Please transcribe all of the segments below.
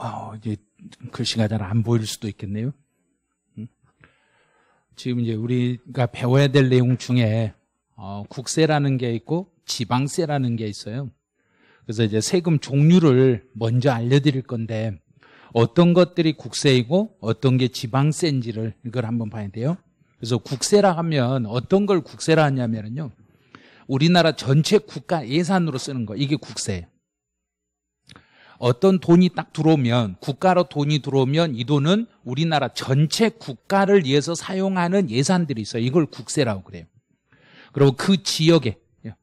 어, 이제 글씨가 그 잘안 보일 수도 있겠네요. 음? 지금 이제 우리가 배워야 될 내용 중에 어, 국세라는 게 있고 지방세라는 게 있어요. 그래서 이제 세금 종류를 먼저 알려드릴 건데 어떤 것들이 국세이고 어떤 게 지방세인지를 이걸 한번 봐야 돼요. 그래서 국세라 하면 어떤 걸 국세라 하냐면요. 우리나라 전체 국가 예산으로 쓰는 거 이게 국세예요. 어떤 돈이 딱 들어오면 국가로 돈이 들어오면 이 돈은 우리나라 전체 국가를 위해서 사용하는 예산들이 있어요. 이걸 국세라고 그래요. 그리고 그 지역에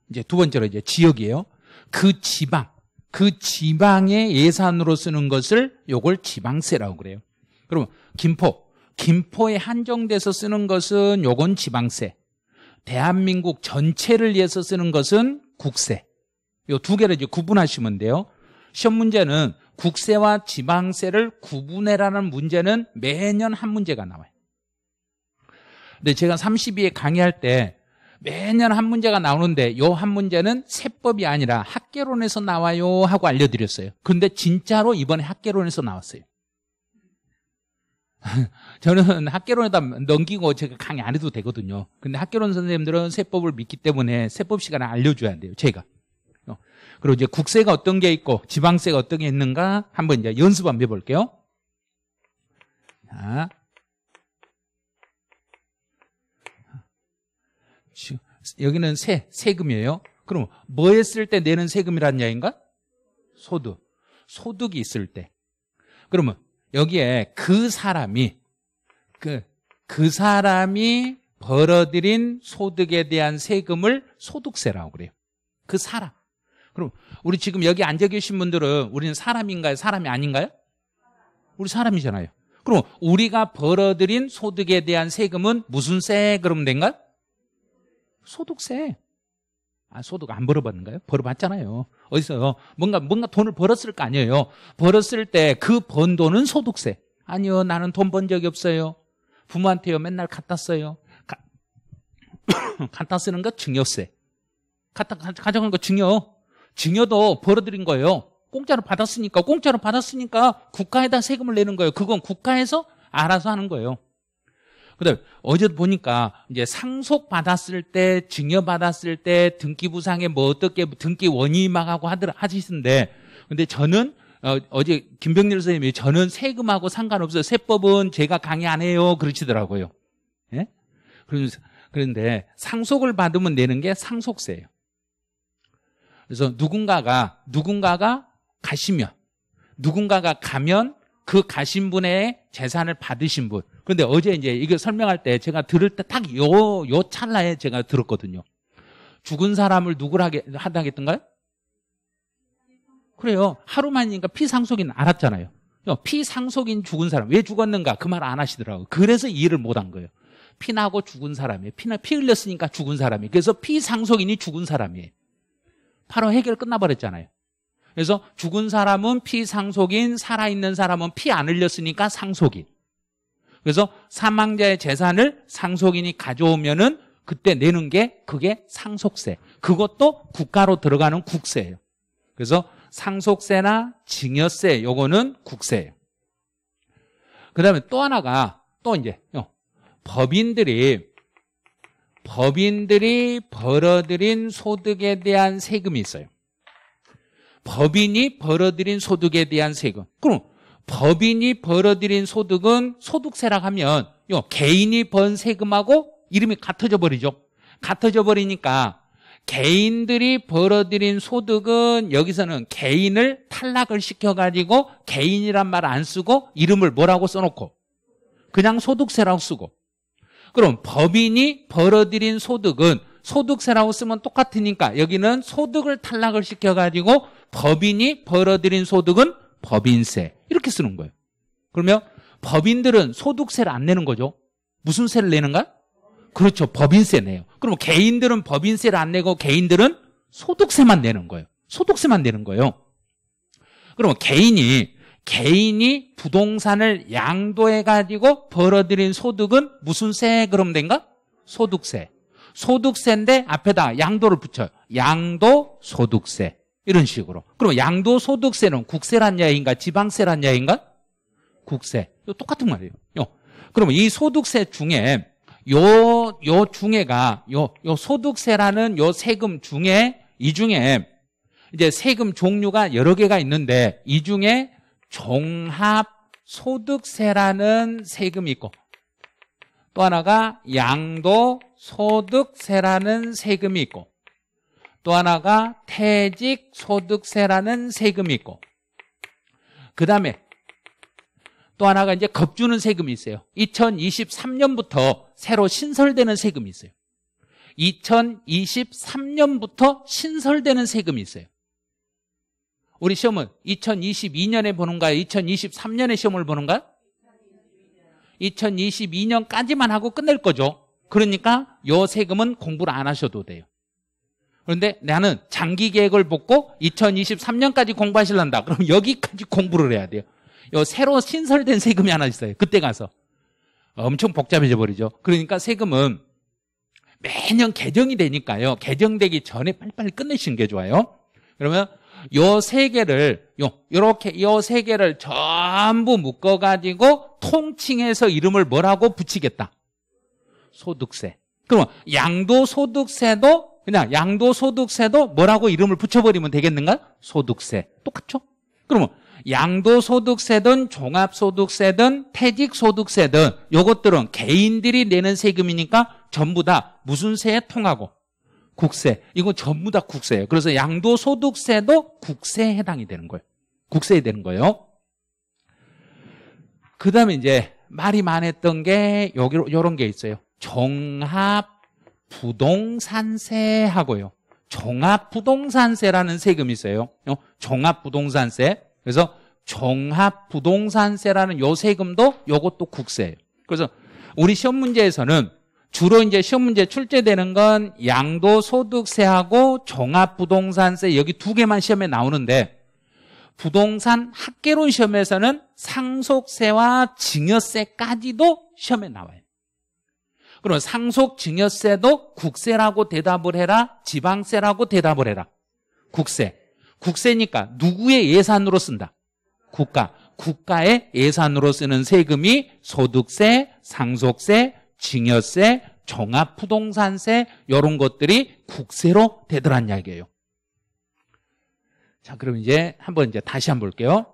이제 두 번째로 이제 지역이에요. 그 지방 그 지방의 예산으로 쓰는 것을 요걸 지방세라고 그래요. 그러면 김포 김포에 한정돼서 쓰는 것은 요건 지방세. 대한민국 전체를 위해서 쓰는 것은 국세. 요 두 개를 이제 구분하시면 돼요. 시험 문제는 국세와 지방세를 구분해라는 문제는 매년 한 문제가 나와요. 근데 제가 3 2회 강의할 때 매년 한 문제가 나오는데 요 한 문제는 세법이 아니라 학계론에서 나와요 하고 알려드렸어요. 근데 진짜로 이번에 학계론에서 나왔어요. 저는 학계론에다 넘기고 제가 강의 안 해도 되거든요. 근데 학계론 선생님들은 세법을 믿기 때문에 세법 시간을 알려줘야 돼요. 제가. 그리고 이제 국세가 어떤 게 있고 지방세가 어떤 게 있는가 한번 이제 연습 한번 해볼게요. 자, 여기는 세, 세금이에요. 그럼 뭐 했을 때 내는 세금이란 야인가? 소득. 소득이 있을 때. 그러면 여기에 그 사람이 그, 그 사람이 벌어들인 소득에 대한 세금을 소득세라고 그래요. 그 사람. 그럼 우리 지금 여기 앉아 계신 분들은 우리는 사람인가요? 사람이 아닌가요? 우리 사람이잖아요. 그럼 우리가 벌어들인 소득에 대한 세금은 무슨 세 그러면 된가요? 소득세. 아, 소득 안 벌어봤는가요? 벌어봤잖아요. 어디서요? 뭔가, 뭔가 돈을 벌었을 거 아니에요. 벌었을 때 그 번 돈은 소득세. 아니요, 나는 돈 번 적이 없어요. 부모한테요, 맨날 갖다 써요. 가, 갖다 쓰는 거 증여세. 갖다, 가져간 거 증여. 증여도 벌어들인 거예요. 공짜로 받았으니까 공짜로 받았으니까 국가에다 세금을 내는 거예요. 그건 국가에서 알아서 하는 거예요. 그 근데 어제 도 보니까 이제 상속 받았을 때, 증여 받았을 때 등기부상에 뭐 어떻게 등기 원위막하고 하더라 하시는데, 근데 저는 어, 제 김병렬 선생님이 저는 세금하고 상관없어요. 세법은 제가 강의 안 해요. 그러시더라고요. 예? 그런데 상속을 받으면 내는 게 상속세예요. 그래서 누군가가 누군가가 가시면 누군가가 가면 그 가신 분의 재산을 받으신 분. 그런데 어제 이제 이거 설명할 때 제가 들을 때 딱 요요 찰나에 제가 들었거든요. 죽은 사람을 누구라게 하다겠던가요? 그래요. 하루만이니까 피상속인 알았잖아요. 어, 피상속인 죽은 사람 왜 죽었는가 그 말 안 하시더라고요. 그래서 이해를 못한 거예요. 피나고 죽은 사람이에요. 피나 피 흘렸으니까 죽은 사람이에요. 그래서 피상속인이 죽은 사람이에요. 바로 해결 끝나버렸잖아요. 그래서 죽은 사람은 피상속인, 살아있는 사람은 피 안 흘렸으니까 상속인. 그래서 사망자의 재산을 상속인이 가져오면은 그때 내는 게 그게 상속세. 그것도 국가로 들어가는 국세예요. 그래서 상속세나 증여세 요거는 국세예요. 그다음에 또 하나가 또 이제 어, 법인들이 법인들이 벌어들인 소득에 대한 세금이 있어요. 법인이 벌어들인 소득에 대한 세금. 그럼 법인이 벌어들인 소득은 소득세라 하면 요 개인이 번 세금하고 이름이 같아져 버리죠. 같아져 버리니까 개인들이 벌어들인 소득은 여기서는 개인을 탈락을 시켜가지고 개인이란 말 안 쓰고 이름을 뭐라고 써놓고 그냥 소득세라고 쓰고 그럼 법인이 벌어들인 소득은 소득세라고 쓰면 똑같으니까 여기는 소득을 탈락을 시켜가지고 법인이 벌어들인 소득은 법인세 이렇게 쓰는 거예요. 그러면 법인들은 소득세를 안 내는 거죠. 무슨 세를 내는가? 그렇죠. 법인세 내요 그럼 개인들은 법인세를 안 내고 개인들은 소득세만 내는 거예요. 소득세만 내는 거예요. 그러면 개인이 개인이 부동산을 양도해 가지고 벌어들인 소득은 무슨 세 그럼 된가? 소득세. 소득세인데 앞에다 양도를 붙여요. 양도 소득세. 이런 식으로. 그럼 양도 소득세는 국세란 야인가 지방세란 야인가? 국세. 요 똑같은 말이에요. 요. 그럼 이 소득세 중에 요 요 중에가 요 요 소득세라는 요 세금 중에 이 중에 이제 세금 종류가 여러 개가 있는데 이 중에 종합소득세라는 세금이 있고 또 하나가 양도소득세라는 세금이 있고 또 하나가 퇴직소득세라는 세금이 있고 그 다음에 또 하나가 이제 겁주는 세금이 있어요 2023년부터 새로 신설되는 세금이 있어요 2023년부터 신설되는 세금이 있어요 우리 시험은 2022년에 보는가요? 2023년에 시험을 보는가요? 2022년까지만 하고 끝낼 거죠. 그러니까 요 세금은 공부를 안 하셔도 돼요. 그런데 나는 장기 계획을 뽑고 2023년까지 공부하실란다. 그럼 여기까지 공부를 해야 돼요. 요 새로 신설된 세금이 하나 있어요. 그때 가서. 엄청 복잡해져 버리죠. 그러니까 세금은 매년 개정이 되니까요. 개정되기 전에 빨리빨리 끝내시는 게 좋아요. 그러면 요세 개를 요 요렇게 요 세 개를 전부 묶어 가지고 통칭해서 이름을 뭐라고 붙이겠다. 소득세. 그러면 양도소득세도 그냥 양도소득세도 뭐라고 이름을 붙여버리면 되겠는가? 소득세. 똑같죠? 그러면 양도소득세든 종합소득세든 퇴직소득세든 요것들은 개인들이 내는 세금이니까 전부 다 무슨 세에 통하고 국세. 이건 전부 다 국세예요. 그래서 양도소득세도 국세에 해당이 되는 거예요. 국세에 되는 거예요. 그 다음에 이제 말이 많았던 게 여기 요런 게 있어요. 종합 부동산세하고요. 종합 부동산세라는 세금이 있어요. 어? 종합 부동산세. 그래서 종합 부동산세라는 요 세금도 요것도 국세예요. 그래서 우리 시험 문제에서는 주로 이제 시험 문제 출제되는 건 양도 소득세하고 종합부동산세 여기 두 개만 시험에 나오는데 부동산 학계론 시험에서는 상속세와 증여세까지도 시험에 나와요. 그럼 상속 증여세도 국세라고 대답을 해라 지방세라고 대답을 해라 국세 국세니까 누구의 예산으로 쓴다 국가 국가의 예산으로 쓰는 세금이 소득세 상속세 증여세, 종합부동산세 이런 것들이 국세로 되더란 이야기예요. 자, 그럼 이제 한번 이제 다시 한번 볼게요.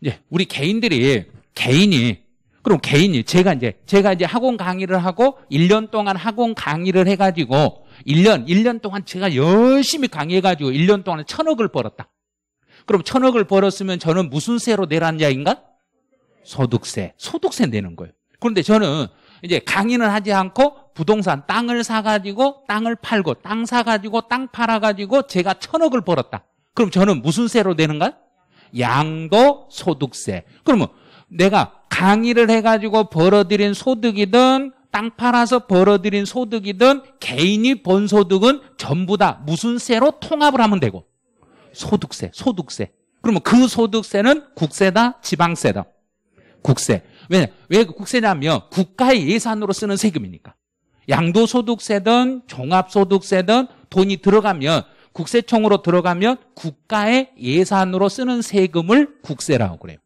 이제 우리 개인들이 개인이 그럼 개인이 제가 이제 제가 이제 학원 강의를 하고 1년 동안 학원 강의를 해 가지고 1년 1년 동안 제가 열심히 강의해 가지고 1년 동안 천억을 벌었다. 그럼 천억을 벌었으면 저는 무슨 세로 내란 야인가? 소득세. 소득세 내는 거예요. 그런데 저는 이제 강의는 하지 않고 부동산 땅을 사가지고 땅을 팔고 땅 사가지고 땅 팔아가지고 제가 천억을 벌었다. 그럼 저는 무슨 세로 되는가? 양도 소득세. 그러면 내가 강의를 해가지고 벌어들인 소득이든 땅 팔아서 벌어들인 소득이든 개인이 번 소득은 전부 다 무슨 세로 통합을 하면 되고 소득세, 소득세. 그러면 그 소득세는 국세다, 지방세다. 국세. 왜? 왜 국세냐면 국가의 예산으로 쓰는 세금이니까. 양도소득세든 종합소득세든 돈이 들어가면 국세청으로 들어가면 국가의 예산으로 쓰는 세금을 국세라고 그래요.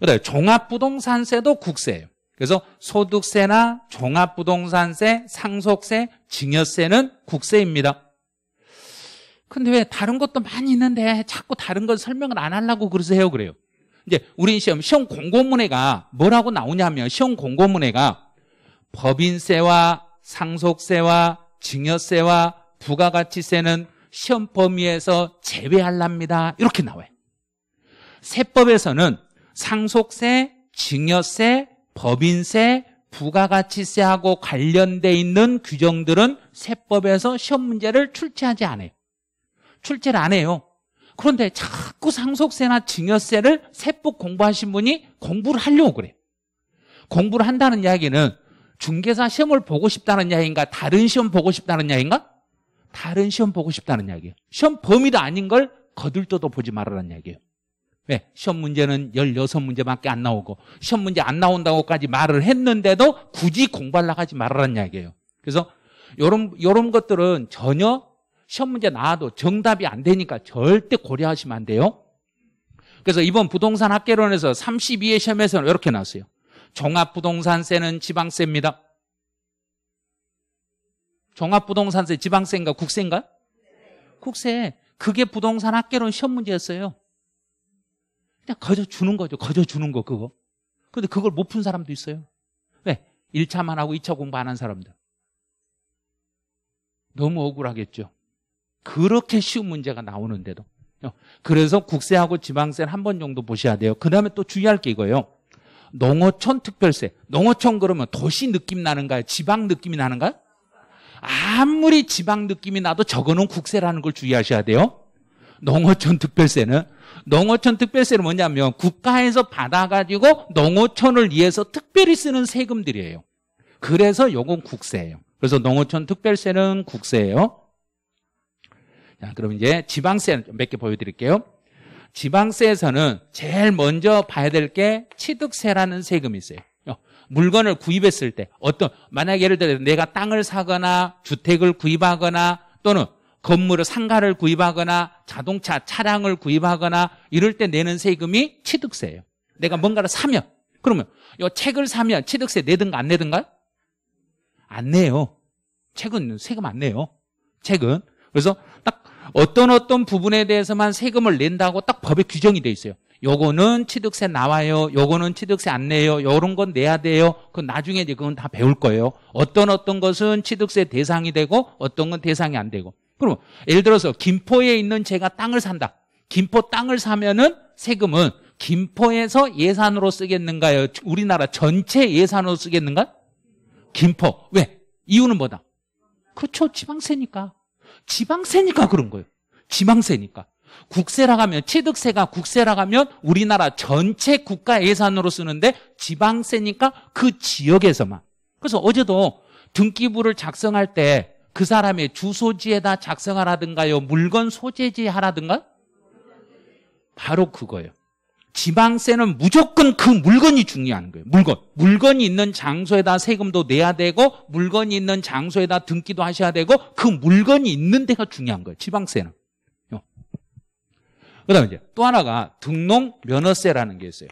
그다음 종합부동산세도 국세예요. 그래서 소득세나 종합부동산세, 상속세, 증여세는 국세입니다. 근데 왜 다른 것도 많이 있는데 자꾸 다른 걸 설명을 안 하려고 그러세요? 그래요. 이제 우리 시험 시험 공고문에가 뭐라고 나오냐면 시험 공고문에가 법인세와 상속세와 증여세와 부가가치세는 시험 범위에서 제외할랍니다. 이렇게 나와요. 세법에서는 상속세, 증여세, 법인세, 부가가치세하고 관련돼 있는 규정들은 세법에서 시험 문제를 출제하지 않아요. 출제를 안 해요. 그런데 자꾸 상속세나 증여세를 세법 공부하신 분이 공부를 하려고 그래요. 공부를 한다는 이야기는 중개사 시험을 보고 싶다는 이야기인가? 다른 시험 보고 싶다는 이야기인가? 다른 시험 보고 싶다는 이야기예요. 시험 범위도 아닌 걸 거들떠도 보지 말라는 이야기예요. 왜? 시험 문제는 16문제밖에 안 나오고 시험 문제 안 나온다고까지 말을 했는데도 굳이 공부하려고 하지 말라는 이야기예요. 그래서 이런, 이런 것들은 전혀 시험 문제 나와도 정답이 안 되니까 절대 고려하시면 안 돼요. 그래서 이번 부동산 학계론에서 32회 시험에서는 이렇게 나왔어요. 종합부동산세는 지방세입니다. 종합부동산세 지방세인가 국세인가? 국세. 그게 부동산 학계론 시험 문제였어요. 그냥 거저 주는 거죠. 거저 주는 거 그거. 근데 그걸 못 푼 사람도 있어요. 왜? 1차만 하고 2차 공부 안 한 사람들. 너무 억울하겠죠. 그렇게 쉬운 문제가 나오는데도. 그래서 국세하고 지방세를한 번 정도 보셔야 돼요. 그 다음에 또 주의할 게 이거예요. 농어촌 특별세. 농어촌 그러면 도시 느낌 나는가요? 지방 느낌이 나는가요? 아무리 지방 느낌이 나도 저거는 국세라는 걸 주의하셔야 돼요. 농어촌 특별세는. 농어촌 특별세는 뭐냐면 국가에서 받아가지고 농어촌을 위해서 특별히 쓰는 세금들이에요. 그래서 요건 국세예요. 그래서 농어촌 특별세는 국세예요. 자, 그럼 이제 지방세 몇 개 보여드릴게요. 지방세에서는 제일 먼저 봐야 될 게 취득세라는 세금이 있어요. 어, 물건을 구입했을 때 어떤 만약 예를 들어 내가 땅을 사거나 주택을 구입하거나 또는 건물을 상가를 구입하거나 자동차 차량을 구입하거나 이럴 때 내는 세금이 취득세예요. 내가 뭔가를 사면 그러면 이 책을 사면 취득세 내든가 안 내든가? 안 내요. 책은 세금 안 내요. 책은 그래서 딱 어떤 어떤 부분에 대해서만 세금을 낸다고 딱 법에 규정이 돼 있어요. 요거는 취득세 나와요. 요거는 취득세 안 내요. 요런 건 내야 돼요. 그건 나중에 이제 그건 다 배울 거예요. 어떤 어떤 것은 취득세 대상이 되고 어떤 건 대상이 안 되고. 그럼 예를 들어서 김포에 있는 제가 땅을 산다. 김포 땅을 사면은 세금은 김포에서 예산으로 쓰겠는가요? 우리나라 전체 예산으로 쓰겠는가? 김포. 왜? 이유는 뭐다? 그렇죠. 지방세니까. 지방세니까 그런 거예요. 지방세니까. 국세라 하면 취득세가 국세라 하면 우리나라 전체 국가 예산으로 쓰는데 지방세니까 그 지역에서만. 그래서 어제도 등기부를 작성할 때 그 사람의 주소지에다 작성하라든가요, 물건 소재지 하라든가 바로 그거예요. 지방세는 무조건 그 물건이 중요한 거예요. 물건. 물건이 있는 장소에다 세금도 내야 되고 물건이 있는 장소에다 등기도 하셔야 되고 그 물건이 있는 데가 중요한 거예요. 지방세는. 어. 그다음에 이제 또 하나가 등록 면허세라는 게 있어요.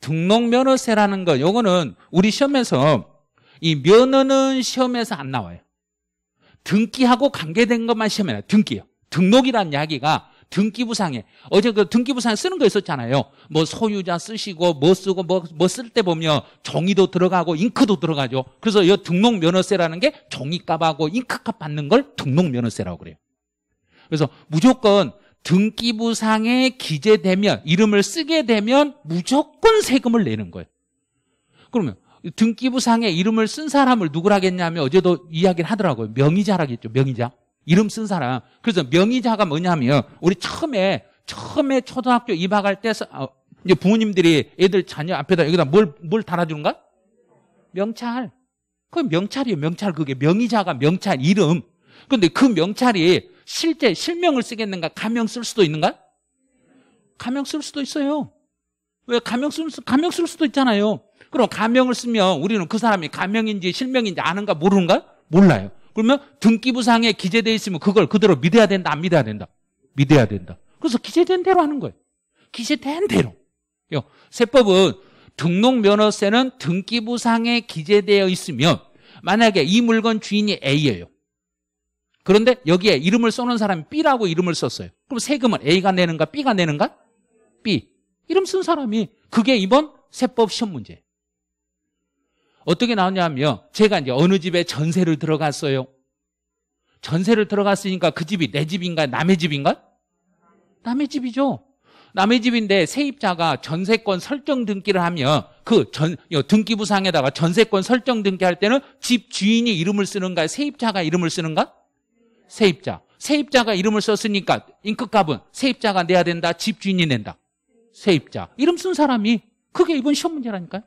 등록 면허세라는 거 요거는 우리 시험에서 이 면허는 시험에서 안 나와요. 등기하고 관계된 것만 시험에 나요. 등기요. 등록이란 이야기가 등기부상에 어제 그 등기부상에 쓰는 거 있었잖아요. 뭐 소유자 쓰시고 뭐 쓰고 뭐뭐쓸 때 보면 종이도 들어가고 잉크도 들어가죠. 그래서 이 등록 면허세라는 게 종이값하고 잉크값 받는 걸 등록 면허세라고 그래요. 그래서 무조건 등기부상에 기재되면 이름을 쓰게 되면 무조건 세금을 내는 거예요. 그러면 등기부상에 이름을 쓴 사람을 누구라겠냐면 어제도 이야기를 하더라고요. 명의자라겠죠. 명의자. 이름 쓴 사람. 그래서 명의자가 뭐냐면 우리 처음에 처음에 초등학교 입학할 때 어, 부모님들이 애들 자녀 앞에다 여기다 뭘 뭘 달아주는가? 명찰. 그 명찰이에요. 명찰 그게 명의자가 명찰 이름. 근데 그 명찰이 실제 실명을 쓰겠는가? 가명 쓸 수도 있는가? 가명 쓸 수도 있어요. 왜 가명 쓸 수, 가명 쓸 수도 있잖아요. 그럼 가명을 쓰면 우리는 그 사람이 가명인지 실명인지 아는가 모르는가? 몰라요. 그러면 등기부상에 기재되어 있으면 그걸 그대로 믿어야 된다, 안 믿어야 된다? 믿어야 된다. 그래서 기재된 대로 하는 거예요. 기재된 대로. 세법은 등록면허세는 등기부상에 기재되어 있으면 만약에 이 물건 주인이 A예요. 그런데 여기에 이름을 써놓은 사람이 B라고 이름을 썼어요. 그럼 세금은 A가 내는가 B가 내는가? B. 이름 쓴 사람이 그게 이번 세법 시험 문제. 어떻게 나오냐면 제가 이제 어느 집에 전세를 들어갔어요. 전세를 들어갔으니까 그 집이 내 집인가 남의 집인가? 남의 집이죠. 남의 집인데 세입자가 전세권 설정 등기를 하면 그 전, 등기부상에다가 전세권 설정 등기할 때는 집 주인이 이름을 쓰는가 세입자가 이름을 쓰는가? 세입자. 세입자가 이름을 썼으니까 잉크값은 세입자가 내야 된다. 집 주인이 낸다. 세입자. 이름 쓴 사람이 그게 이번 시험 문제라니까요.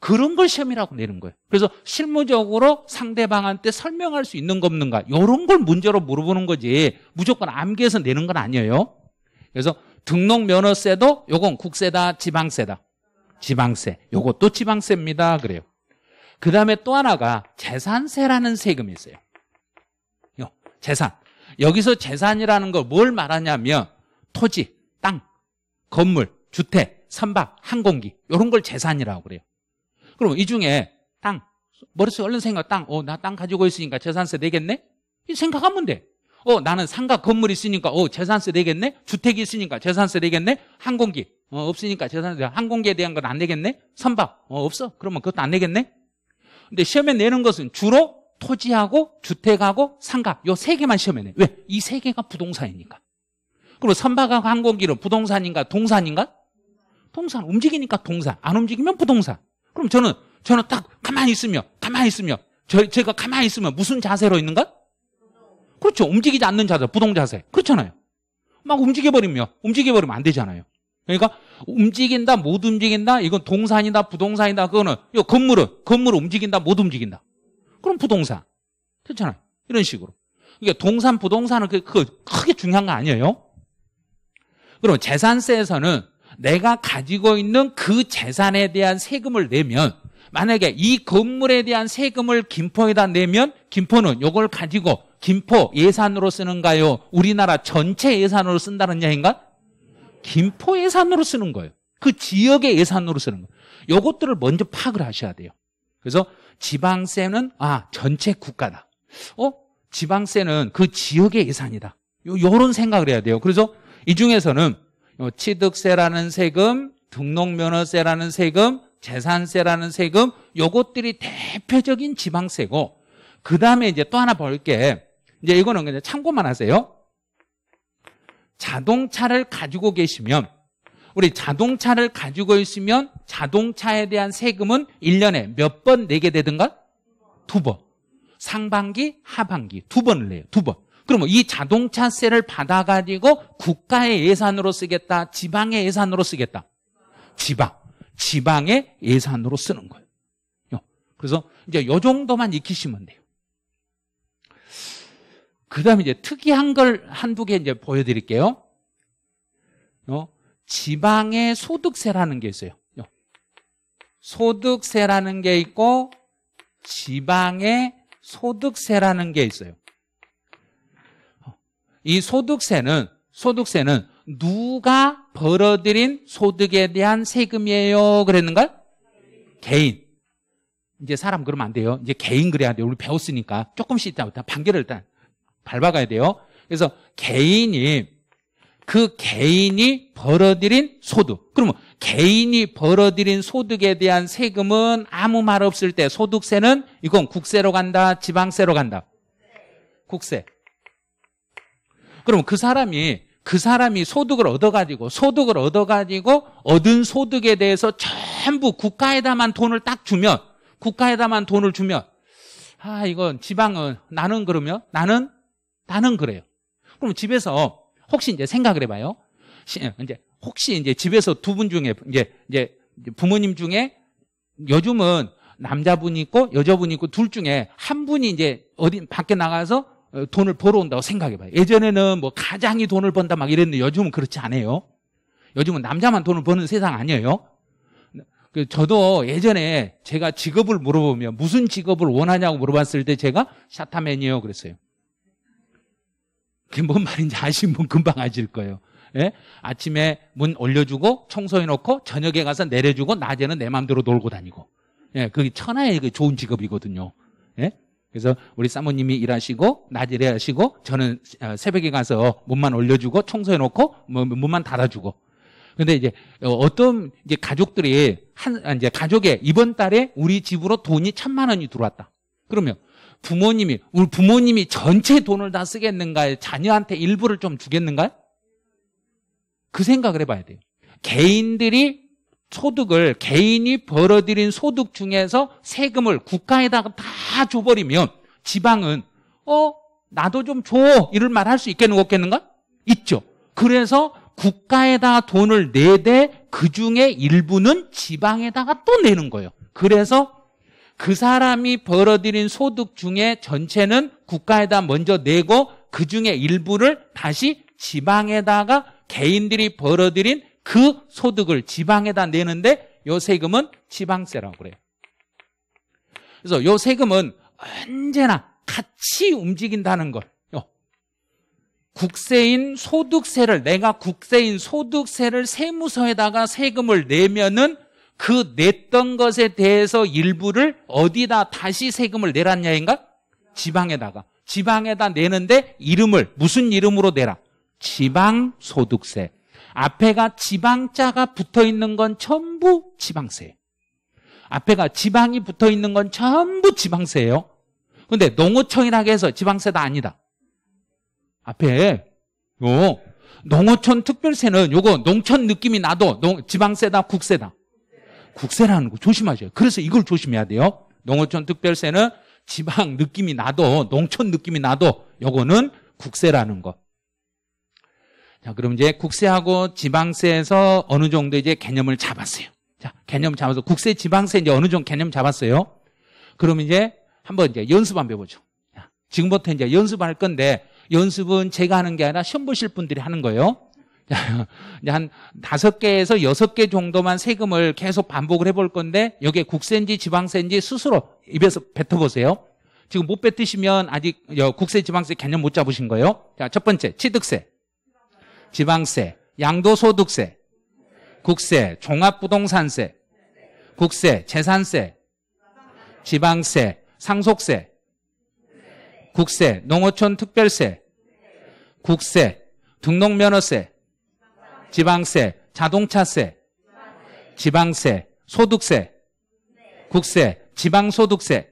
그런 걸 시험이라고 내는 거예요. 그래서 실무적으로 상대방한테 설명할 수 있는 거 없는가 이런 걸 문제로 물어보는 거지 무조건 암기해서 내는 건 아니에요. 그래서 등록 면허세도 요건 국세다 지방세다. 지방세. 요것도 지방세입니다. 그래요. 그 다음에 또 하나가 재산세라는 세금이 있어요. 요, 재산. 여기서 재산이라는 걸 뭘 말하냐면 토지, 땅, 건물, 주택, 선박, 항공기 이런 걸 재산이라고 그래요. 그럼 이 중에 땅, 머릿속에 얼른 생각 땅, 어, 나 땅 가지고 있으니까 재산세 내겠네? 이 생각하면 돼. 어, 나는 상가 건물 있으니까, 어, 재산세 내겠네? 주택이 있으니까 재산세 내겠네? 항공기, 어, 없으니까 재산세, 항공기에 대한 건 안 내겠네? 선박, 어, 없어? 그러면 그것도 안 내겠네? 근데 시험에 내는 것은 주로 토지하고 주택하고 상가, 요 세 개만 시험에 내. 왜? 이 세 개가 부동산이니까. 그리고 선박하고 항공기는 부동산인가 동산인가? 동산 움직이니까 동산, 안 움직이면 부동산. 그럼 저는 저는 딱 가만히 있으면 가만히 있으면 저, 제가 가만히 있으면 무슨 자세로 있는가? 그렇죠. 움직이지 않는 자세, 부동 자세. 그렇잖아요. 막 움직여버리면 움직여버리면 안 되잖아요. 그러니까 움직인다, 못 움직인다, 이건 동산이다, 부동산이다, 그거는 이 건물은 건물 움직인다, 못 움직인다. 그럼 부동산. 그렇잖아요. 이런 식으로. 그러니까 동산, 부동산은 그 크게 중요한 거 아니에요. 그럼 재산세에서는 내가 가지고 있는 그 재산에 대한 세금을 내면 만약에 이 건물에 대한 세금을 김포에다 내면 김포는 이걸 가지고 김포 예산으로 쓰는가요? 우리나라 전체 예산으로 쓴다는 얘기인가? 김포 예산으로 쓰는 거예요. 그 지역의 예산으로 쓰는 거예요. 이것들을 먼저 파악을 하셔야 돼요. 그래서 지방세는 아 전체 국가다. 어? 지방세는 그 지역의 예산이다. 요, 요런 생각을 해야 돼요. 그래서 이 중에서는 어, 취득세라는 세금, 등록면허세라는 세금, 재산세라는 세금 요것들이 대표적인 지방세고 그 다음에 이제 또 하나 볼게 이제 이거는 그냥 참고만 하세요. 자동차를 가지고 계시면 우리 자동차를 가지고 있으면 자동차에 대한 세금은 1년에 몇 번 내게 되든가? 두 번. 상반기, 하반기 두 번을 내요. 두 번. 그러면 이 자동차세를 받아가지고 국가의 예산으로 쓰겠다, 지방의 예산으로 쓰겠다. 지방. 지방의 예산으로 쓰는 거예요. 그래서 이제 요 정도만 익히시면 돼요. 그 다음에 이제 특이한 걸 한두 개 이제 보여드릴게요. 어, 지방의 소득세라는 게 있어요. 어, 소득세라는 게 있고, 지방의 소득세라는 게 있어요. 이 소득세는 소득세는 누가 벌어들인 소득에 대한 세금이에요. 그랬는걸? 개인. 이제 사람 그러면 안 돼요. 이제 개인 그래야 돼요. 우리 배웠으니까 조금씩 일단 반개를 일단 밟아가야 돼요. 그래서 개인이 그 개인이 벌어들인 소득. 그러면 개인이 벌어들인 소득에 대한 세금은 아무 말 없을 때 소득세는 이건 국세로 간다, 지방세로 간다. 국세. 그럼 그 사람이 그 사람이 소득을 얻어가지고 소득을 얻어가지고 얻은 소득에 대해서 전부 국가에다만 돈을 딱 주면 국가에다만 돈을 주면 아 이건 지방은 나는 그러면 나는 나는 그래요. 그럼 집에서 혹시 이제 생각을 해봐요. 예, 이제 혹시 이제 집에서 두 분 중에 이제 이제 부모님 중에 요즘은 남자분이 있고 여자분이 있고 둘 중에 한 분이 이제 어디 밖에 나가서 어, 돈을 벌어온다고 생각해봐요. 예전에는 뭐 가장이 돈을 번다 막 이랬는데 요즘은 그렇지 않아요. 요즘은 남자만 돈을 버는 세상 아니에요. 그 저도 예전에 제가 직업을 물어보면 무슨 직업을 원하냐고 물어봤을 때 제가 샤타맨이에요 그랬어요. 그게 뭔 말인지 아시는 분 금방 아실 거예요. 예? 아침에 문 올려주고 청소해놓고 저녁에 가서 내려주고 낮에는 내 마음대로 놀고 다니고. 예, 그게 천하의 그 좋은 직업이거든요. 예? 그래서 우리 사모님이 일하시고 낮 일하시고 저는 어, 새벽에 가서 문만 올려주고 청소해놓고 뭐, 문만 닫아주고 근데 이제 어, 어떤 이제 가족들이 한 아, 이제 가족의 이번 달에 우리 집으로 돈이 천만 원이 들어왔다. 그러면 부모님이 우리 부모님이 전체 돈을 다 쓰겠는가요? 자녀한테 일부를 좀 주겠는가요? 그 생각을 해봐야 돼요. 개인들이 소득을 개인이 벌어들인 소득 중에서 세금을 국가에다가 다 줘버리면 지방은 어 나도 좀 줘이럴말할 수 있겠는 없겠는가? 있죠. 그래서 국가에다 돈을 내되 그 중에 일부는 지방에다가 또 내는 거예요. 그래서 그 사람이 벌어들인 소득 중에 전체는 국가에다 먼저 내고 그 중에 일부를 다시 지방에다가 개인들이 벌어들인 그 소득을 지방에다 내는데 요 세금은 지방세라고 그래요. 그래서 요 세금은 언제나 같이 움직인다는 것. 국세인 소득세를 내가 국세인 소득세를 세무서에다가 세금을 내면은 그 냈던 것에 대해서 일부를 어디다 다시 세금을 내란야인가 지방에다가. 지방에다 내는데 이름을 무슨 이름으로 내라? 지방소득세. 앞에가 지방자가 붙어 있는 건 전부 지방세. 앞에가 지방이 붙어 있는 건 전부 지방세예요. 근데 농어촌이라고 해서 지방세다 아니다. 앞에 요 농어촌 특별세는 요거 농촌 느낌이 나도 농, 지방세다 국세다. 국세라는 거 조심하셔요. 그래서 이걸 조심해야 돼요. 농어촌 특별세는 지방 느낌이 나도 농촌 느낌이 나도 요거는 국세라는 거. 자, 그럼 이제 국세하고 지방세에서 어느 정도 이제 개념을 잡았어요. 자, 개념 잡아서 국세 지방세 이제 어느 정도 개념 잡았어요. 그럼 이제 한번 이제 연습 한번 해보죠. 자, 지금부터 이제 연습할 건데 연습은 제가 하는 게 아니라 시험 보실 분들이 하는 거예요. 자, 이제 한 다섯 개에서 여섯 개 정도만 세금을 계속 반복을 해볼 건데 여기에 국세인지 지방세인지 스스로 입에서 뱉어보세요. 지금 못 뱉으시면 아직 국세 지방세 개념 못 잡으신 거예요. 자, 첫 번째 취득세. 지방세, 양도소득세, 국세, 종합부동산세, 국세, 재산세, 지방세, 상속세, 국세, 농어촌 특별세, 국세, 등록면허세, 지방세, 자동차세, 지방세, 소득세, 국세, 지방소득세,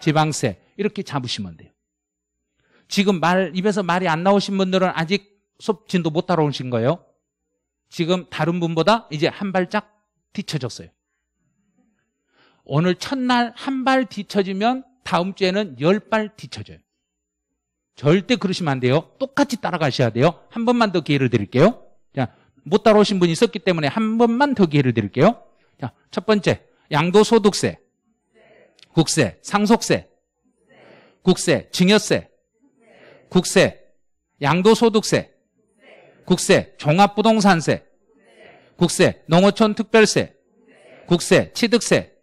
지방세 이렇게 잡으시면 돼요. 지금 말 입에서 말이 안 나오신 분들은 아직 수업 진도 못 따라오신 거예요. 지금 다른 분보다 이제 한 발짝 뒤쳐졌어요. 오늘 첫날 한 발 뒤쳐지면 다음 주에는 열 발 뒤쳐져요. 절대 그러시면 안 돼요. 똑같이 따라가셔야 돼요. 한 번만 더 기회를 드릴게요. 자, 못 따라오신 분이 있었기 때문에 한 번만 더 기회를 드릴게요. 자, 첫 번째, 양도소득세, 국세, 상속세, 국세, 증여세, 국세, 양도소득세, 국세, 종합부동산세, 국세, 농어촌 특별세, 국세, 취득세,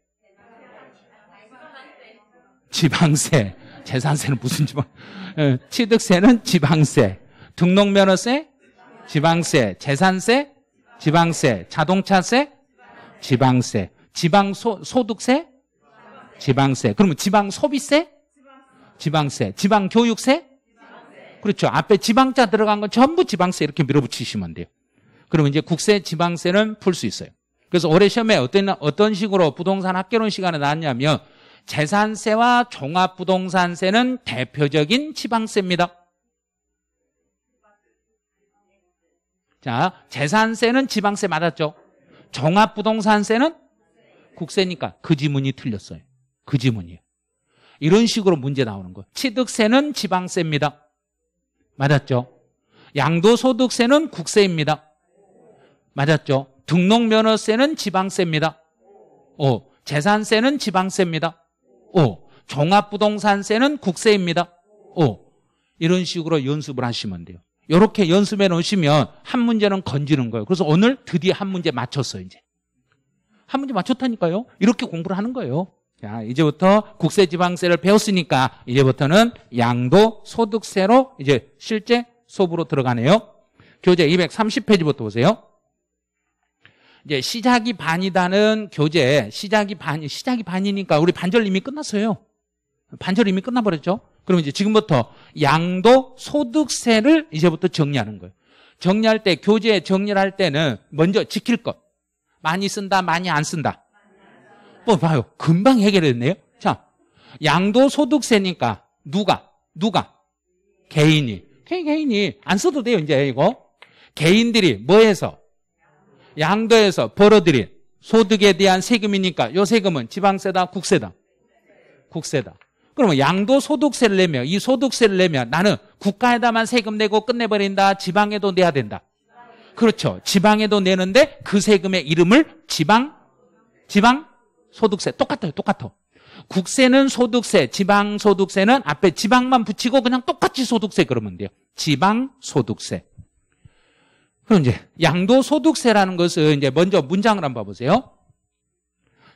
지방세, 재산세는 무슨 지방, 에, 예, 취득세는 지방세, 등록면허세, 지방세, 재산세, 지방세, 자동차세, 지방세, 지방 소, 소득세, 지방세. 그러면 지방 소비세, 지방세, 지방 교육세, 그렇죠. 앞에 지방자 들어간 건 전부 지방세 이렇게 밀어붙이시면 돼요. 그러면 이제 국세 지방세는 풀 수 있어요. 그래서 올해 시험에 어떤, 어떤 식으로 부동산 합계론 시간에 나왔냐면 재산세와 종합부동산세는 대표적인 지방세입니다. 자, 재산세는 지방세 맞았죠? 종합부동산세는 국세니까 그 지문이 틀렸어요. 그 지문이에요. 이런 식으로 문제 나오는 거. 예요 취득세는 지방세입니다. 맞았죠? 양도소득세는 국세입니다. 맞았죠? 등록면허세는 지방세입니다. 오, 재산세는 지방세입니다. 오, 종합부동산세는 국세입니다. 오, 이런 식으로 연습을 하시면 돼요. 이렇게 연습해 놓으시면 한 문제는 건지는 거예요. 그래서 오늘 드디어 한 문제 맞췄어요, 이제. 한 문제 맞췄다니까요. 이렇게 공부를 하는 거예요. 자, 이제부터 국세지방세를 배웠으니까 이제부터는 양도 소득세로 이제 실제 소부로 들어가네요. 교재 230페이지부터 보세요. 이제 시작이 반이다는 교재 시작이 반 시작이 반이니까 우리 반절 이미 끝났어요. 반절 이미 끝나버렸죠. 그러면 이제 지금부터 양도 소득세를 이제부터 정리하는 거예요. 정리할 때 교재 정리할 때는 먼저 지킬 것 많이 쓴다 많이 안 쓴다 뭐 봐요. 금방 해결했네요. 자, 양도소득세니까 누가? 누가? 개인이. 개인이 안 써도 돼요, 이제 이거. 개인들이 뭐해서? 양도에서 벌어들인 소득에 대한 세금이니까 요 세금은 지방세다, 국세다? 국세다. 그러면 양도소득세를 내면 이 소득세를 내면 나는 국가에다만 세금 내고 끝내버린다. 지방에도 내야 된다. 그렇죠. 지방에도 내는데 그 세금의 이름을 지방 지방 소득세 똑같아요. 똑같아. 국세는 소득세, 지방소득세는 앞에 지방만 붙이고 그냥 똑같이 소득세 그러면 돼요. 지방소득세. 그럼 이제 양도소득세라는 것은 이제 먼저 문장을 한번 봐보세요.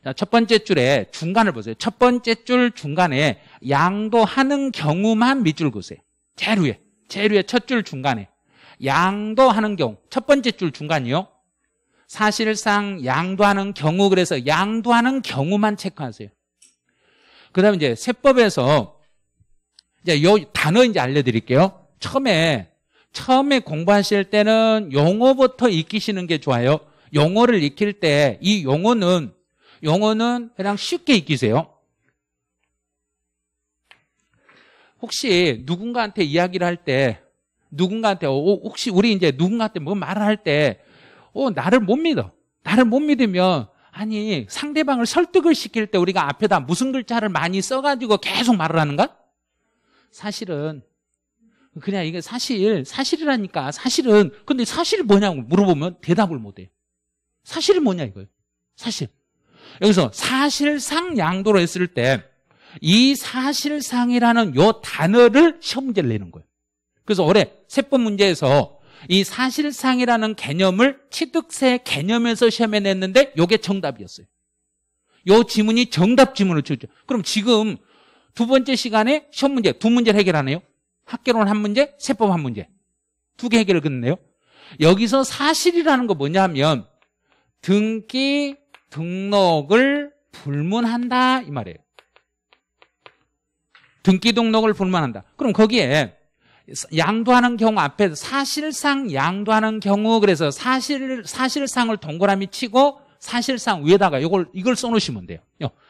자, 첫 번째 줄에 중간을 보세요. 첫 번째 줄 중간에 양도하는 경우만 밑줄 그세요 제일 위에, 제일 위에 첫 줄 중간에. 양도하는 경우, 첫 번째 줄 중간이요. 사실상 양도하는 경우 그래서 양도하는 경우만 체크하세요. 그다음에 이제 세법에서 이제 요 단어 이제 알려드릴게요. 처음에 처음에 공부하실 때는 용어부터 익히시는 게 좋아요. 용어를 익힐 때 이 용어는 용어는 그냥 쉽게 익히세요. 혹시 누군가한테 이야기를 할 때 누군가한테 어, 혹시 우리 이제 누군가한테 뭐 말을 할때 어, 나를 못 믿어. 나를 못 믿으면 아니 상대방을 설득을 시킬 때 우리가 앞에다 무슨 글자를 많이 써가지고 계속 말을 하는가? 사실은 그냥 이게 사실 사실이라니까 사실은 근데 사실이 뭐냐고 물어보면 대답을 못해 사실이 뭐냐 이거예요 사실 여기서 사실상 양도로 했을 때 이 사실상이라는 요 단어를 시험 문제를 내는 거예요 그래서 올해 세법 문제에서 이 사실상이라는 개념을 취득세 개념에서 시험에 냈는데 이게 정답이었어요. 요 지문이 정답 지문을 쳤죠 그럼 지금 두 번째 시간에 시험 문제 두 문제를 해결하네요. 학개론 한 문제, 세법 한 문제. 두 개 해결을 끝냈네요 여기서 사실이라는 거 뭐냐 하면 등기 등록을 불문한다 이 말이에요. 등기 등록을 불문한다. 그럼 거기에 양도하는 경우 앞에 사실상 양도하는 경우 그래서 사실 사실상을 동그라미 치고 사실상 위에다가 이걸 이걸 써놓으시면 돼요.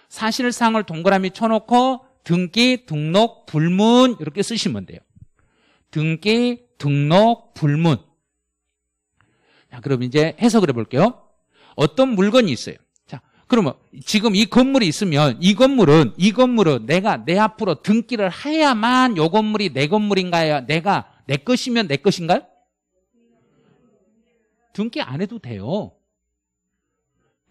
사실상을 동그라미 쳐놓고 등기 등록 불문 이렇게 쓰시면 돼요. 등기 등록 불문. 자, 그럼 이제 해석을 해볼게요. 어떤 물건이 있어요. 그러면 지금 이 건물이 있으면 이 건물은 이 건물은 내가 내 앞으로 등기를 해야만 이 건물이 내 건물인가요? 내가 내 것이면 내 것인가요? 등기 안 해도 돼요.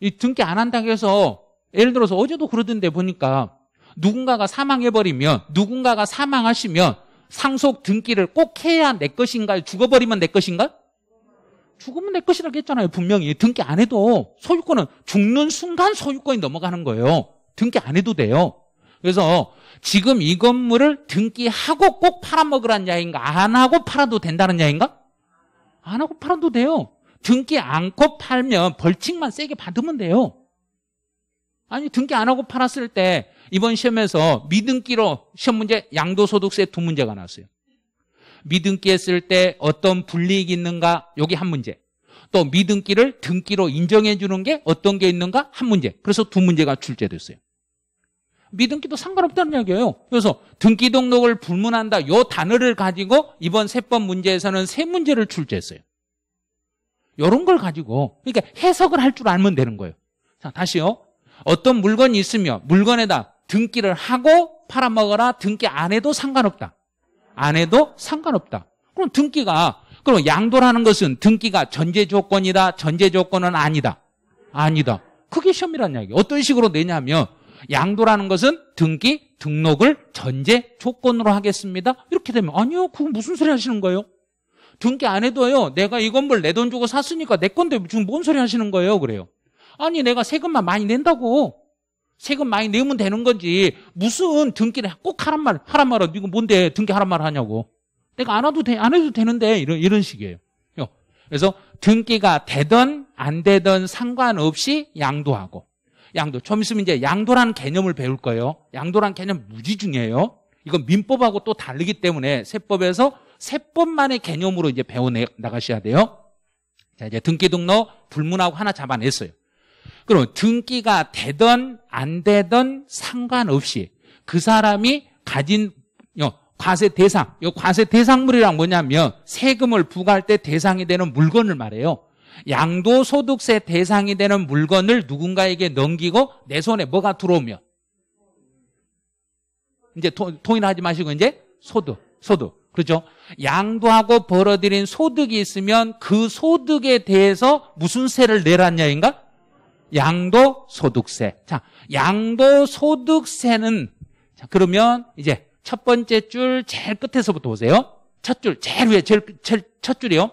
이 등기 안 한다고 해서 예를 들어서 어제도 그러던데 보니까 누군가가 사망해버리면 누군가가 사망하시면 상속 등기를 꼭 해야 내 것인가요? 죽어버리면 내 것인가요? 죽으면 내 것이라고 했잖아요. 분명히 등기 안 해도 소유권은 죽는 순간 소유권이 넘어가는 거예요. 등기 안 해도 돼요. 그래서 지금 이 건물을 등기하고 꼭 팔아먹으란 야인가? 안 하고 팔아도 된다는 야인가? 안 하고 팔아도 돼요. 등기 안고 팔면 벌칙만 세게 받으면 돼요. 아니 등기 안 하고 팔았을 때 이번 시험에서 미등기로 시험 문제 양도소득세 두 문제가 나왔어요. 미등기 했을 때 어떤 불이익이 있는가? 여기 한 문제. 또 미등기를 등기로 인정해 주는 게 어떤 게 있는가? 한 문제. 그래서 두 문제가 출제됐어요. 미등기도 상관없다는 이야기예요. 그래서 등기 등록을 불문한다. 요 단어를 가지고 이번 세법 문제에서는 세 문제를 출제했어요. 요런걸 가지고 그러니까 해석을 할 줄 알면 되는 거예요. 자, 다시요. 어떤 물건이 있으며 물건에다 등기를 하고 팔아먹어라 등기 안 해도 상관없다. 안 해도 상관없다. 그럼 등기가 그럼 양도라는 것은 등기가 전제 조건이다. 전제 조건은 아니다. 아니다. 그게 시험이라는 이야기. 어떤 식으로 내냐면 양도라는 것은 등기 등록을 전제 조건으로 하겠습니다. 이렇게 되면 아니요. 그건 무슨 소리 하시는 거예요? 등기 안 해도요. 내가 이 건물 내 돈 주고 샀으니까 내 건데 지금 뭔 소리 하시는 거예요? 그래요. 아니 내가 세금만 많이 낸다고. 세금 많이 내면 되는 건지 무슨 등기를 꼭 하란 말 하란 말은 이거 뭔데 등기하란 말 하냐고 내가 안와도 돼, 안 해도 되는데 이런 이런 식이에요. 그래서 등기가 되든 안 되든 상관없이 양도하고 양도 좀 있으면 이제 양도란 개념을 배울 거예요. 양도란 개념 무지 중요해요. 이건 민법하고 또 다르기 때문에 세법에서 세법만의 개념으로 이제 배워 나가셔야 돼요. 자 이제 등기 등록 불문하고 하나 잡아냈어요. 그럼 등기가 되든 안 되든 상관없이 그 사람이 가진 과세 대상, 이 과세 대상물이란 뭐냐면 세금을 부과할 때 대상이 되는 물건을 말해요. 양도소득세 대상이 되는 물건을 누군가에게 넘기고 내 손에 뭐가 들어오면 이제 통, 통일하지 마시고 이제 소득, 소득. 그렇죠? 양도하고 벌어들인 소득이 있으면 그 소득에 대해서 무슨 세를 내라냐인가? 양도소득세. 자, 양도소득세는 자, 그러면 이제 첫 번째 줄 제일 끝에서부터 보세요. 첫 줄, 제일 위에 제일, 제일 첫 줄이요.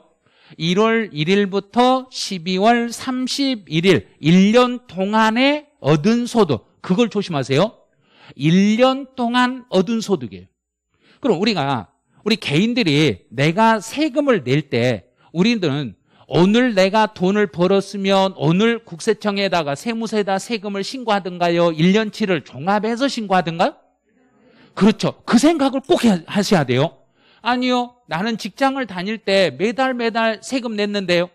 1월 1일부터 12월 31일 1년 동안에 얻은 소득. 그걸 조심하세요. 1년 동안 얻은 소득이에요. 그럼 우리가 우리 개인들이 내가 세금을 낼 때 우리들은 오늘 내가 돈을 벌었으면 오늘 국세청에다가 세무서에다 세금을 신고하든가요? 1년치를 종합해서 신고하든가요? 그렇죠. 그 생각을 꼭 하셔야 돼요. 아니요. 나는 직장을 다닐 때 매달 매달 세금 냈는데요.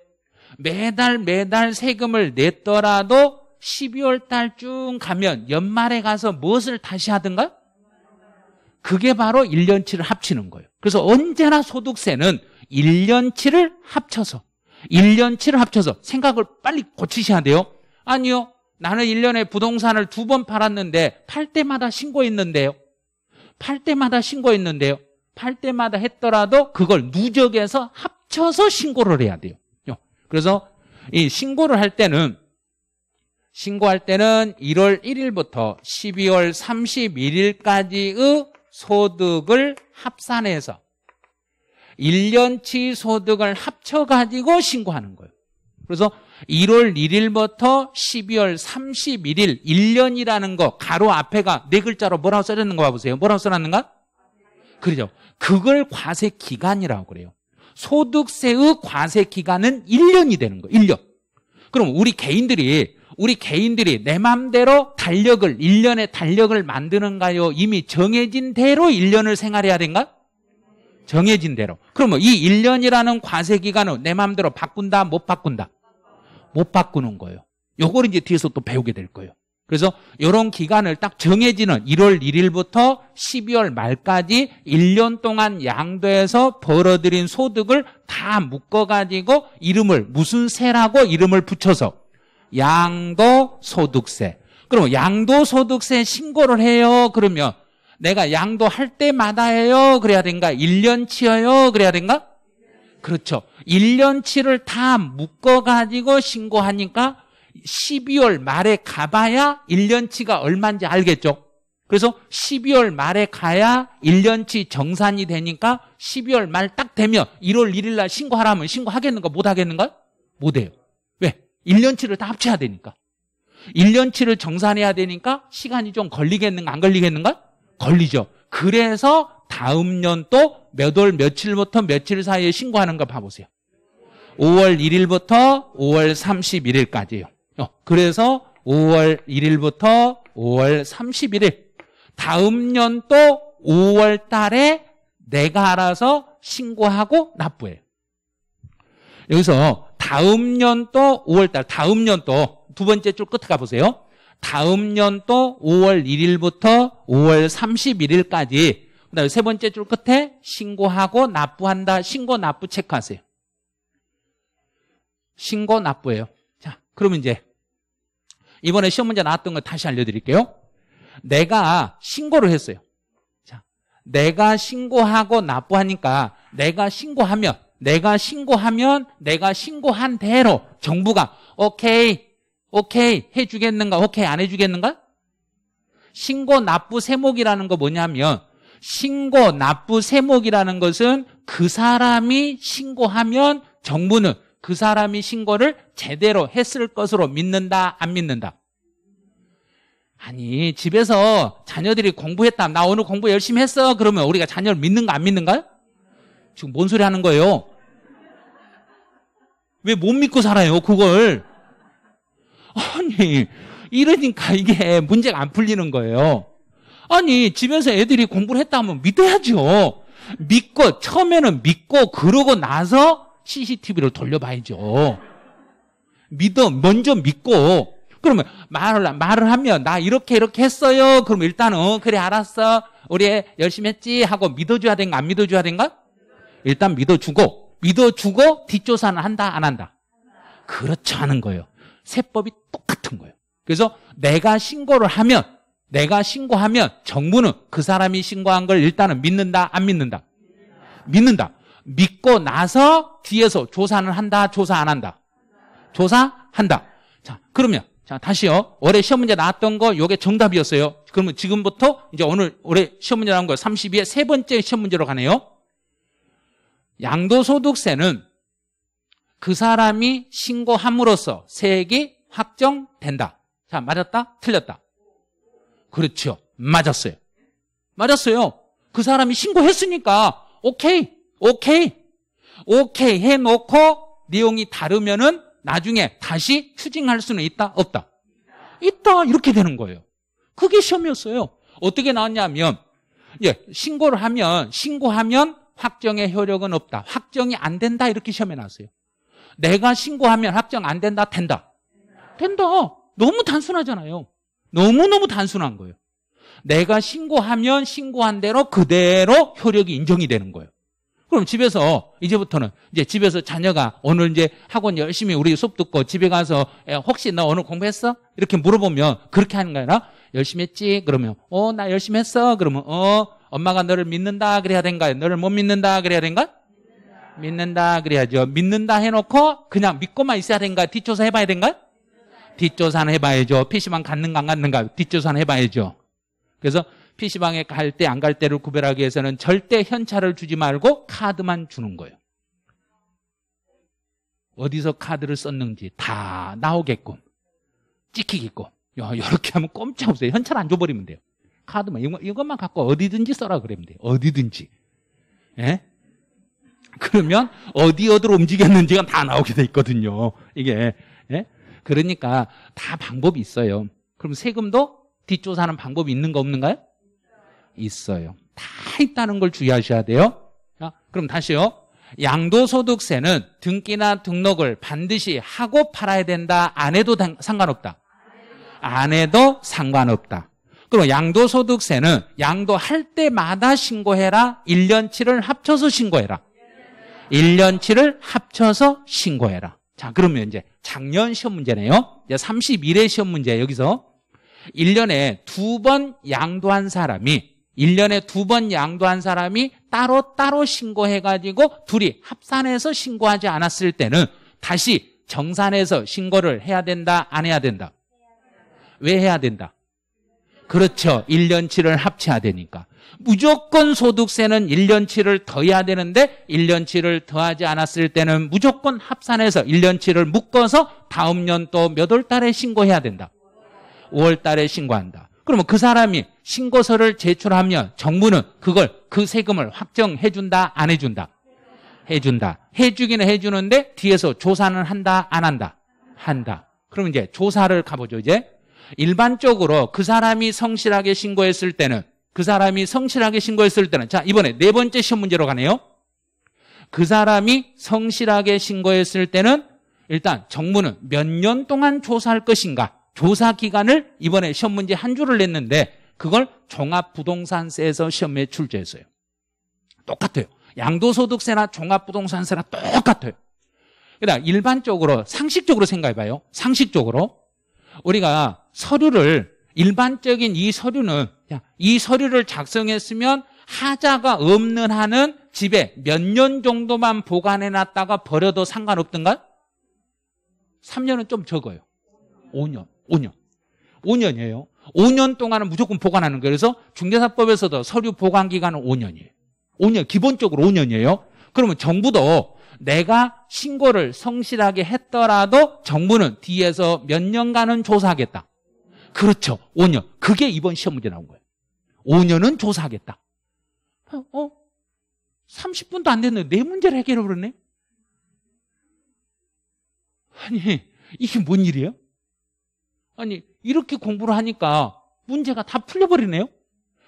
매달 매달 세금을 냈더라도 12월 달쯤 가면 연말에 가서 무엇을 다시 하든가요? 그게 바로 1년치를 합치는 거예요. 그래서 언제나 소득세는 1년치를 합쳐서 1년치를 합쳐서 생각을 빨리 고치셔야 돼요. 아니요. 나는 1년에 부동산을 두 번 팔았는데 팔 때마다 신고했는데요. 팔 때마다 신고했는데요. 팔 때마다 했더라도 그걸 누적해서 합쳐서 신고를 해야 돼요. 그래서 이 신고를 할 때는 신고할 때는 1월 1일부터 12월 31일까지의 소득을 합산해서 1년치 소득을 합쳐가지고 신고하는 거예요. 그래서 1월 1일부터 12월 31일 1년이라는 거 가로 앞에가 네 글자로 뭐라고 써졌는 거 봐보세요. 뭐라고 써놨는가? 그렇죠. 그걸 과세 기간이라고 그래요. 소득세의 과세 기간은 1년이 되는 거예요. 1년. 그럼 우리 개인들이 우리 개인들이 내 맘대로 달력을 1년의 달력을 만드는가요? 이미 정해진 대로 1년을 생활해야 된가? 정해진 대로. 그러면 이 1년이라는 과세 기간을 내 마음대로 바꾼다, 못 바꾼다? 못 바꾸는 거예요. 요걸 이제 뒤에서 또 배우게 될 거예요. 그래서 요런 기간을 딱 정해지는 1월 1일부터 12월 말까지 1년 동안 양도해서 벌어들인 소득을 다 묶어가지고 이름을 무슨 세라고 이름을 붙여서 양도소득세. 그럼 양도소득세 신고를 해요. 그러면 내가 양도할 때마다 해요? 그래야 된가? 1년치여요? 그래야 된가? 그렇죠. 1년치를 다 묶어가지고 신고하니까 12월 말에 가봐야 1년치가 얼마인지 알겠죠? 그래서 12월 말에 가야 1년치 정산이 되니까 12월 말 딱 되면 1월 1일 날 신고하라면 신고하겠는가? 못하겠는가? 못해요. 왜? 1년치를 다 합쳐야 되니까. 1년치를 정산해야 되니까 시간이 좀 걸리겠는가? 안 걸리겠는가? 걸리죠. 그래서 다음 년또몇월 며칠부터 며칠 사이에 신고하는 거 봐보세요. 5월 1일부터 5월 31일까지요. 어, 그래서 5월 1일부터 5월 31일 다음 년또 5월 달에 내가 알아서 신고하고 납부해요. 여기서 다음 년또 5월 달 다음 년또두 번째 줄 끝에 가보세요. 다음 년도 5월 1일부터 5월 31일까지 그다음에 세 번째 줄 끝에 신고하고 납부한다. 신고 납부 체크하세요. 신고 납부예요. 자, 그러면 이제 이번에 시험 문제 나왔던 걸 다시 알려드릴게요. 내가 신고를 했어요. 자, 내가 신고하고 납부하니까 내가 신고하면 내가 신고하면 내가 신고한 대로 정부가 오케이 오케이 해주겠는가 오케이 안 해주겠는가? 신고 납부 세목이라는 거 뭐냐면 신고 납부 세목이라는 것은 그 사람이 신고하면 정부는 그 사람이 신고를 제대로 했을 것으로 믿는다 안 믿는다? 아니 집에서 자녀들이 공부했다 나 오늘 공부 열심히 했어 그러면 우리가 자녀를 믿는가 안 믿는가요? 지금 뭔 소리 하는 거예요? 왜 못 믿고 살아요 그걸 아니, 이러니까 이게 문제가 안 풀리는 거예요. 아니, 집에서 애들이 공부를 했다면 믿어야죠. 믿고, 처음에는 믿고, 그러고 나서 CCTV를 돌려봐야죠. 믿어, 먼저 믿고. 그러면 말을, 말을 하면, 나 이렇게, 이렇게 했어요. 그럼 일단은, 어, 그래, 알았어. 우리 열심히 했지. 하고 믿어줘야 된가, 안 믿어줘야 된가? 일단 믿어주고, 믿어주고, 뒷조사는 한다, 안 한다? 그렇지 않은 거예요. 세법이 똑같은 거예요. 그래서 내가 신고를 하면 내가 신고하면 정부는 그 사람이 신고한 걸 일단은 믿는다 안 믿는다 믿는다 믿고 나서 뒤에서 조사는 한다 조사 안 한다 조사한다 자 그러면 자 다시요 올해 시험 문제 나왔던 거 요게 정답이었어요 그러면 지금부터 이제 오늘 올해 시험 문제 나온 거 32의 세 번째 시험 문제로 가네요 양도소득세는 그 사람이 신고함으로써 세액이 확정된다. 자, 맞았다? 틀렸다? 그렇죠. 맞았어요. 맞았어요. 그 사람이 신고했으니까 오케이, 오케이, 오케이 해놓고 내용이 다르면은 나중에 다시 추징할 수는 있다? 없다? 있다. 이렇게 되는 거예요. 그게 시험이었어요. 어떻게 나왔냐면 예, 신고를 하면 신고하면 확정의 효력은 없다. 확정이 안 된다 이렇게 시험에 나왔어요. 내가 신고하면 확정 안 된다? 된다. 된다. 너무 단순하잖아요. 너무너무 단순한 거예요. 내가 신고하면 신고한 대로 그대로 효력이 인정이 되는 거예요. 그럼 집에서 이제부터는 이제 집에서 자녀가 오늘 이제 학원 열심히 우리 수업 듣고 집에 가서 혹시 나 오늘 공부했어? 이렇게 물어보면 그렇게 하는 거 아니라 열심히 했지? 그러면 어나 열심히 했어? 그러면 어 엄마가 너를 믿는다 그래야 된가요? 너를 못 믿는다 그래야 된가요? 믿는다 그래야죠. 믿는다 해놓고 그냥 믿고만 있어야 된가? 뒷조사 해봐야 된가? 뒷조사는 해봐야죠. PC방 갔는가 안 갔는가? 뒷조사는 해봐야죠. 그래서 PC방에 갈 때 안 갈 때를 구별하기 위해서는 절대 현찰을 주지 말고 카드만 주는 거예요. 어디서 카드를 썼는지 다 나오게끔 찍히게끔 야, 이렇게 하면 꼼짝없어요. 현찰 안 줘버리면 돼요. 카드만 이것만 갖고 어디든지 써라 그러면 돼요. 어디든지. 예? 그러면 어디 어디로 움직였는지가 다 나오게 돼 있거든요. 이게 예? 그러니까 다 방법이 있어요. 그럼 세금도 뒷조사하는 방법이 있는 거 없는가요? 있어요. 다 있다는 걸 주의하셔야 돼요. 자, 그럼 다시요. 양도소득세는 등기나 등록을 반드시 하고 팔아야 된다. 안 해도 상관없다. 안 해도 상관없다. 그럼 양도소득세는 양도할 때마다 신고해라. 1년치를 합쳐서 신고해라. 1년치를 합쳐서 신고해라. 자, 그러면 이제 작년 시험 문제네요. 이제 31회 시험 문제 여기서 1년에 두 번 양도한 사람이 1년에 두 번 양도한 사람이 따로따로 신고해가지고 둘이 합산해서 신고하지 않았을 때는 다시 정산해서 신고를 해야 된다, 안 해야 된다? 왜 해야 된다? 그렇죠. 1년치를 합쳐야 되니까. 무조건 소득세는 1년치를 더해야 되는데 1년치를 더하지 않았을 때는 무조건 합산해서 1년치를 묶어서 다음 년 또 몇월 달에 신고해야 된다. 5월 달에 신고한다. 그러면 그 사람이 신고서를 제출하면 정부는 그걸 그 세금을 확정해 준다 안 해 준다. 해 준다. 해 주기는 해 주는데 뒤에서 조사는 한다 안 한다. 한다. 그러면 이제 조사를 가보죠 이제. 일반적으로 그 사람이 성실하게 신고했을 때는 그 사람이 성실하게 신고했을 때는 자 이번에 네 번째 시험 문제로 가네요. 그 사람이 성실하게 신고했을 때는 일단 정부는 몇 년 동안 조사할 것인가 조사 기간을 이번에 시험 문제 한 줄을 냈는데 그걸 종합부동산세에서 시험에 출제했어요. 똑같아요. 양도소득세나 종합부동산세나 똑같아요. 그러니 일반적으로 상식적으로 생각해봐요. 상식적으로 우리가 서류를 일반적인 이 서류는 이 서류를 작성했으면 하자가 없는 한은 집에 몇 년 정도만 보관해 놨다가 버려도 상관없던가? 3년은 좀 적어요. 5년. 5년. 5년이에요. 5년 동안은 무조건 보관하는 거예요. 그래서 중개사법에서도 서류 보관 기간은 5년이에요. 5년, 기본적으로 5년이에요. 그러면 정부도 내가 신고를 성실하게 했더라도 정부는 뒤에서 몇 년간은 조사하겠다. 그렇죠. 5년. 그게 이번 시험 문제 나온 거예요. 5년은 조사하겠다. 어? 30분도 안 됐는데 내 문제를 해결해 버렸네? 아니, 이게 뭔 일이에요? 아니, 이렇게 공부를 하니까 문제가 다 풀려버리네요?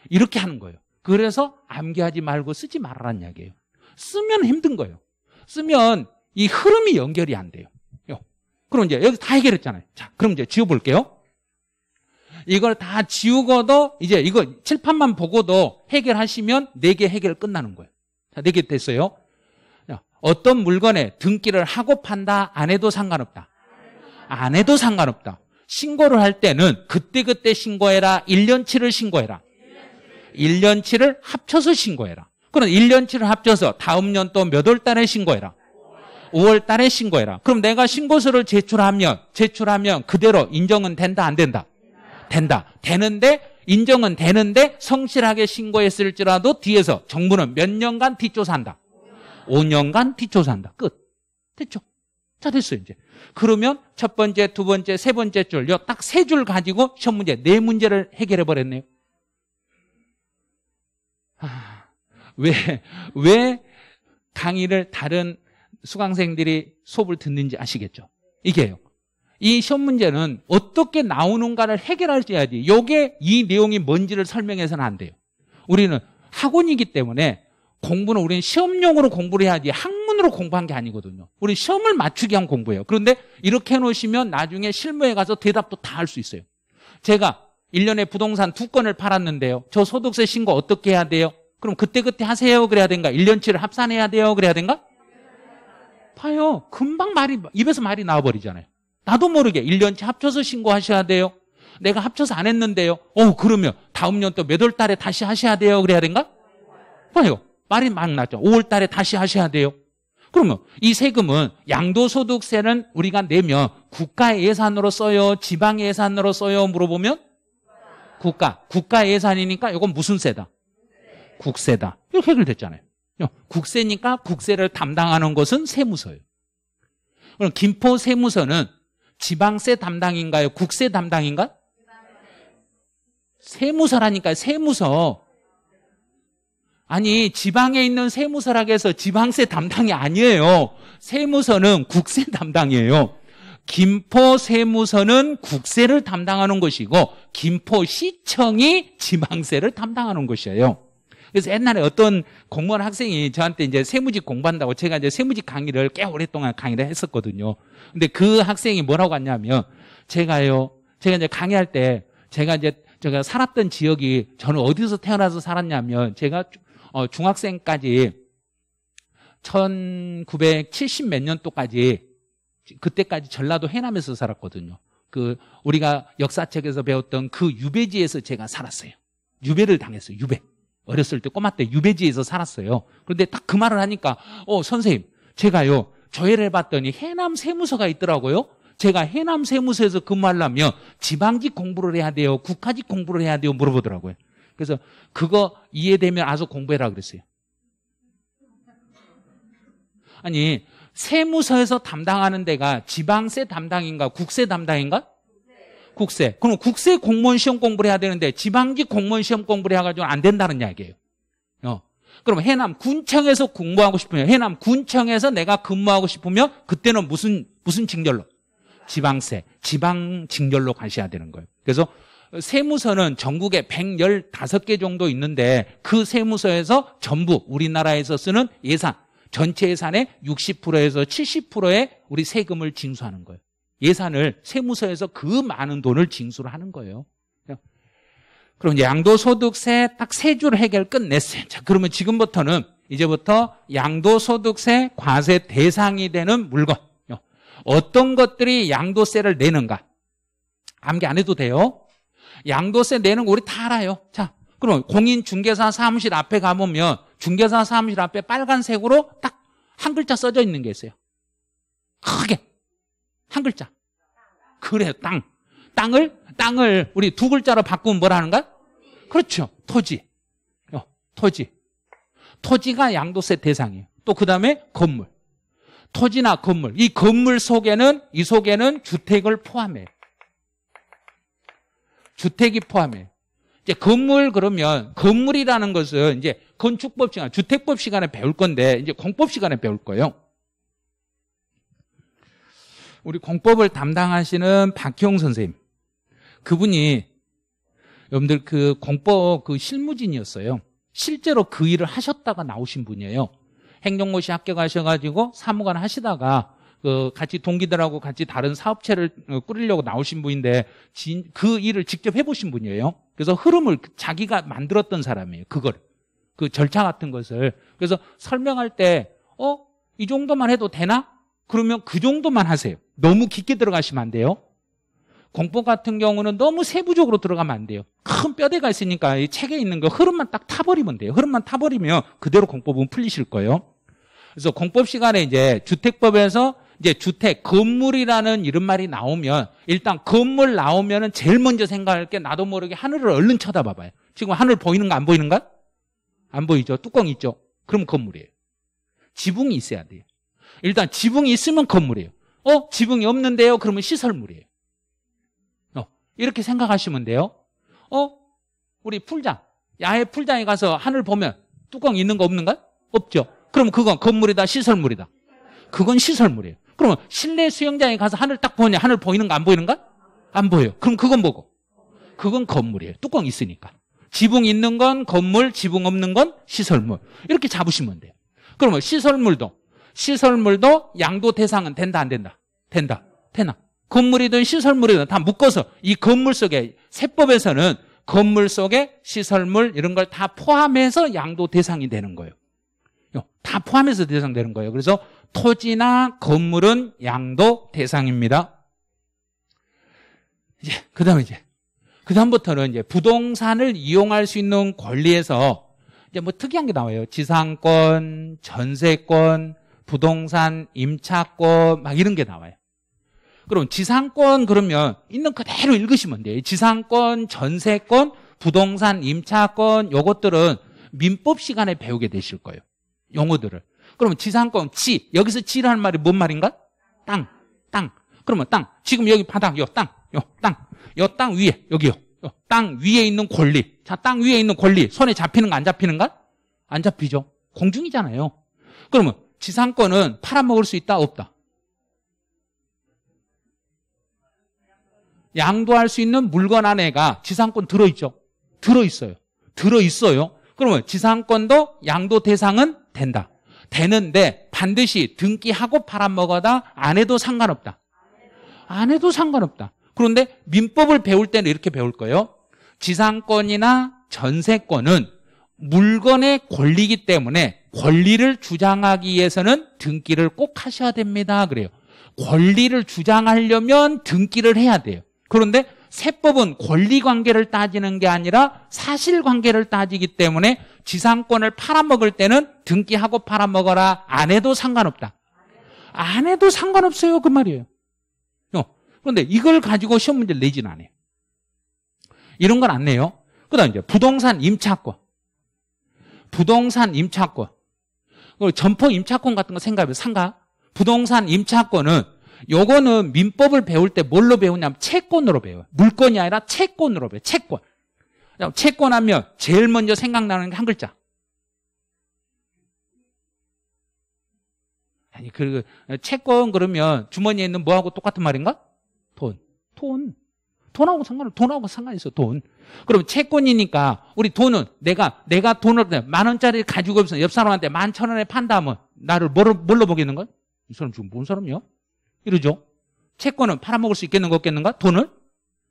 이렇게 하는 거예요. 그래서 암기하지 말고 쓰지 말라는 아 이야기예요. 쓰면 힘든 거예요. 쓰면 이 흐름이 연결이 안 돼요. 그럼 이제 여기 다 해결했잖아요. 자, 그럼 이제 지워볼게요. 이걸 다 지우고도 이제 이거 칠판만 보고도 해결하시면 네 개 해결 끝나는 거예요. 자, 네 개 됐어요. 어떤 물건에 등기를 하고 판다 안 해도 상관없다. 안 해도 상관없다. 신고를 할 때는 그때그때 신고해라. 1년치를 신고해라. 1년치를 합쳐서 신고해라. 그럼 1년치를 합쳐서 다음 년 또 몇 월 달에 신고해라. 5월 달에 신고해라. 그럼 내가 신고서를 제출하면, 제출하면 그대로 인정은 된다, 안 된다? 된다. 되는데 인정은 되는데 성실하게 신고했을지라도 뒤에서 정부는 몇 년간 뒷조사한다. 5년간 뒷조사한다. 끝. 됐죠? 자, 됐어요, 이제. 그러면 첫 번째, 두 번째, 세 번째 줄, 요딱 세 줄 가지고 첫 문제, 네 문제를 해결해 버렸네요. 아, 왜, 왜 강의를 다른 수강생들이 수업을 듣는지 아시겠죠? 이게요. 이 시험 문제는 어떻게 나오는가를 해결할지야지. 요게 이 내용이 뭔지를 설명해서는 안 돼요. 우리는 학원이기 때문에 공부는 우리는 시험용으로 공부를 해야지 학문으로 공부한 게 아니거든요. 우리 시험을 맞추기 위한 공부예요. 그런데 이렇게 해놓으시면 나중에 실무에 가서 대답도 다 할 수 있어요. 제가 1년에 부동산 두 건을 팔았는데요. 저 소득세 신고 어떻게 해야 돼요? 그럼 그때그때 그때 하세요. 그래야 된가? 1년치를 합산해야 돼요. 그래야 된가? 봐요. 금방 말이, 입에서 말이 나와버리잖아요. 나도 모르게 1년치 합쳐서 신고하셔야 돼요. 내가 합쳐서 안 했는데요. 어, 그러면 다음 년또몇월 달에 다시 하셔야 돼요. 그래야 된가? 봐요. 말이 막 나죠. 5월 달에 다시 하셔야 돼요. 그러면 이 세금은 양도소득세는 우리가 내면 국가 예산으로 써요? 지방 예산으로 써요? 물어보면 국가. 국가 예산이니까 이건 무슨 세다? 국세다. 이렇게 해결됐잖아요. 국세니까 국세를 담당하는 것은 세무서예요. 그럼 김포 세무서는 지방세 담당인가요? 국세 담당인가? 세무서라니까요. 세무서. 아니 지방에 있는 세무서락해서 지방세 담당이 아니에요. 세무서는 국세 담당이에요. 김포 세무서는 국세를 담당하는 것이고 김포시청이 지방세를 담당하는 것이에요. 그래서 옛날에 어떤 공무원 학생이 저한테 이제 세무직 공부한다고 제가 이제 세무직 강의를 꽤 오랫동안 강의를 했었거든요. 근데 그 학생이 뭐라고 하냐면 제가요, 제가 이제 강의할 때 제가 이제 제가 살았던 지역이 저는 어디서 태어나서 살았냐면 제가 어, 중학생까지 1970 몇 년도까지 그때까지 전라도 해남에서 살았거든요. 그 우리가 역사책에서 배웠던 그 유배지에서 제가 살았어요. 유배를 당했어요. 유배. 어렸을 때 꼬마 때 유배지에서 살았어요. 그런데 딱 그 말을 하니까 어 선생님 제가요 저해를 해봤더니 해남 세무서가 있더라고요. 제가 해남 세무서에서 근무하려면 그 지방직 공부를 해야 돼요, 국가직 공부를 해야 돼요 물어보더라고요. 그래서 그거 이해되면 아서 공부해라 그랬어요. 아니 세무서에서 담당하는 데가 지방세 담당인가 국세 담당인가? 국세. 그럼 국세 공무원 시험 공부를 해야 되는데 지방직 공무원 시험 공부를 해가지고 안 된다는 이야기예요. 어. 그럼 해남 군청에서 공부하고 싶으면 해남 군청에서 내가 근무하고 싶으면 그때는 무슨 무슨 징결로? 지방세, 지방 징결로 가셔야 되는 거예요. 그래서 세무서는 전국에 115개 정도 있는데 그 세무서에서 전부 우리나라에서 쓰는 예산, 전체 예산의 60%에서 70%의 우리 세금을 징수하는 거예요. 예산을 세무서에서 그 많은 돈을 징수를 하는 거예요. 그럼 양도소득세 딱 세 줄 해결 끝냈어요. 자, 그러면 지금부터는 이제부터 양도소득세 과세 대상이 되는 물건 어떤 것들이 양도세를 내는가 암기 안 해도 돼요. 양도세 내는 거 우리 다 알아요. 자, 그럼 공인중개사 사무실 앞에 가보면 중개사 사무실 앞에 빨간색으로 딱 한 글자 써져 있는 게 있어요. 크게 한 글자. 그래요, 땅. 땅을, 땅을 우리 두 글자로 바꾸면 뭐라는가? 그렇죠. 토지. 어, 토지. 토지가 양도세 대상이에요. 또 그 다음에 건물. 토지나 건물. 이 건물 속에는, 이 속에는 주택을 포함해. 주택이 포함해. 이제 건물 그러면, 건물이라는 것은 이제 건축법 시간, 주택법 시간에 배울 건데, 이제 공법 시간에 배울 거예요. 우리 공법을 담당하시는 박형 선생님 그분이 여러분들 그 공법 그 실무진이었어요. 실제로 그 일을 하셨다가 나오신 분이에요. 행정고시 합격하셔가지고 사무관 하시다가 그 같이 동기들하고 같이 다른 사업체를 꾸리려고 나오신 분인데 진, 그 일을 직접 해보신 분이에요. 그래서 흐름을 자기가 만들었던 사람이에요. 그걸 그 절차 같은 것을 그래서 설명할 때 어 이 정도만 해도 되나? 그러면 그 정도만 하세요. 너무 깊게 들어가시면 안 돼요. 공법 같은 경우는 너무 세부적으로 들어가면 안 돼요. 큰 뼈대가 있으니까 이 책에 있는 거 흐름만 딱 타버리면 돼요. 흐름만 타버리면 그대로 공법은 풀리실 거예요. 그래서 공법 시간에 이제 주택법에서 이제 주택, 건물이라는 이런 말이 나오면 일단 건물 나오면은 제일 먼저 생각할 게 나도 모르게 하늘을 얼른 쳐다봐봐요. 지금 하늘 보이는 거 안 보이는가? 안 보이죠? 뚜껑 있죠? 그럼 건물이에요. 지붕이 있어야 돼요. 일단 지붕이 있으면 건물이에요. 어? 지붕이 없는데요? 그러면 시설물이에요. 어, 이렇게 생각하시면 돼요. 어? 우리 풀장, 야외 풀장에 가서 하늘 보면 뚜껑 있는 거없는가 없죠. 그럼 그건 건물이다, 시설물이다. 그건 시설물이에요. 그러면 실내 수영장에 가서 하늘 딱 보냐? 하늘 보이는 거, 안 보이는가? 안 보여요. 그럼 그건 뭐고? 그건 건물이에요. 뚜껑 있으니까. 지붕 있는 건 건물, 지붕 없는 건 시설물. 이렇게 잡으시면 돼요. 그러면 시설물도 시설물도 양도 대상은 된다 안 된다? 된다. 되나? 건물이든 시설물이든 다 묶어서 이 건물 속에 세법에서는 건물 속에 시설물 이런 걸 다 포함해서 양도 대상이 되는 거예요. 다 포함해서 대상되는 거예요. 그래서 토지나 건물은 양도 대상입니다. 이제 그다음에 이제 그다음부터는 이제 부동산을 이용할 수 있는 권리에서 이제 뭐 특이한 게 나와요. 지상권, 전세권, 부동산, 임차권 막 이런 게 나와요. 그럼 지상권 그러면 있는 그대로 읽으시면 돼요. 지상권, 전세권, 부동산, 임차권 요것들은 민법 시간에 배우게 되실 거예요. 용어들을. 그러면 지상권, 지. 여기서 지라는 말이 뭔 말인가? 땅, 땅. 그러면 땅. 지금 여기 바닥, 요 땅, 요 땅. 요 땅 위에, 여기요. 요땅 위에 있는 권리. 자, 땅 위에 있는 권리. 손에 잡히는거안 잡히는가? 안 잡히죠. 공중이잖아요. 그러면 지상권은 팔아먹을 수 있다? 없다? 양도할 수 있는 물건 안에가 지상권 들어있죠? 들어있어요. 들어있어요. 그러면 지상권도 양도 대상은 된다. 되는데 반드시 등기하고 팔아먹어다 안 해도 상관없다. 안 해도 상관없다. 그런데 민법을 배울 때는 이렇게 배울 거예요. 지상권이나 전세권은 물건의 권리이기 때문에 권리를 주장하기 위해서는 등기를 꼭 하셔야 됩니다. 그래요. 권리를 주장하려면 등기를 해야 돼요. 그런데 세법은 권리 관계를 따지는 게 아니라 사실 관계를 따지기 때문에 지상권을 팔아먹을 때는 등기하고 팔아먹어라. 안 해도 상관없다. 안 해도 상관없어요. 그 말이에요. 어, 그런데 이걸 가지고 시험 문제를 내진 않아요. 이런 건 안 내요. 그 다음 이제 부동산 임차권. 부동산 임차권. 점포 임차권 같은 거 생각해보세요. 상가. 부동산 임차권은 요거는 민법을 배울 때 뭘로 배우냐면 채권으로 배워요. 물건이 아니라 채권으로 배워요. 채권. 채권 하면 제일 먼저 생각나는 게 한 글자. 아니, 그, 그, 채권 그러면 주머니에 있는 뭐하고 똑같은 말인가? 돈. 돈. 돈하고 상관없어. 돈하고 상관있어, 돈. 그럼 채권이니까 우리 돈은 내가, 내가 돈을, 만 원짜리 가지고 있어. 옆 사람한테 만 천 원에 판다면 나를 뭘로, 뭘로 보겠는 거야? 이 사람 지금 뭔 사람이야? 이러죠. 채권은 팔아먹을 수 있겠는 가 없겠는가? 돈을?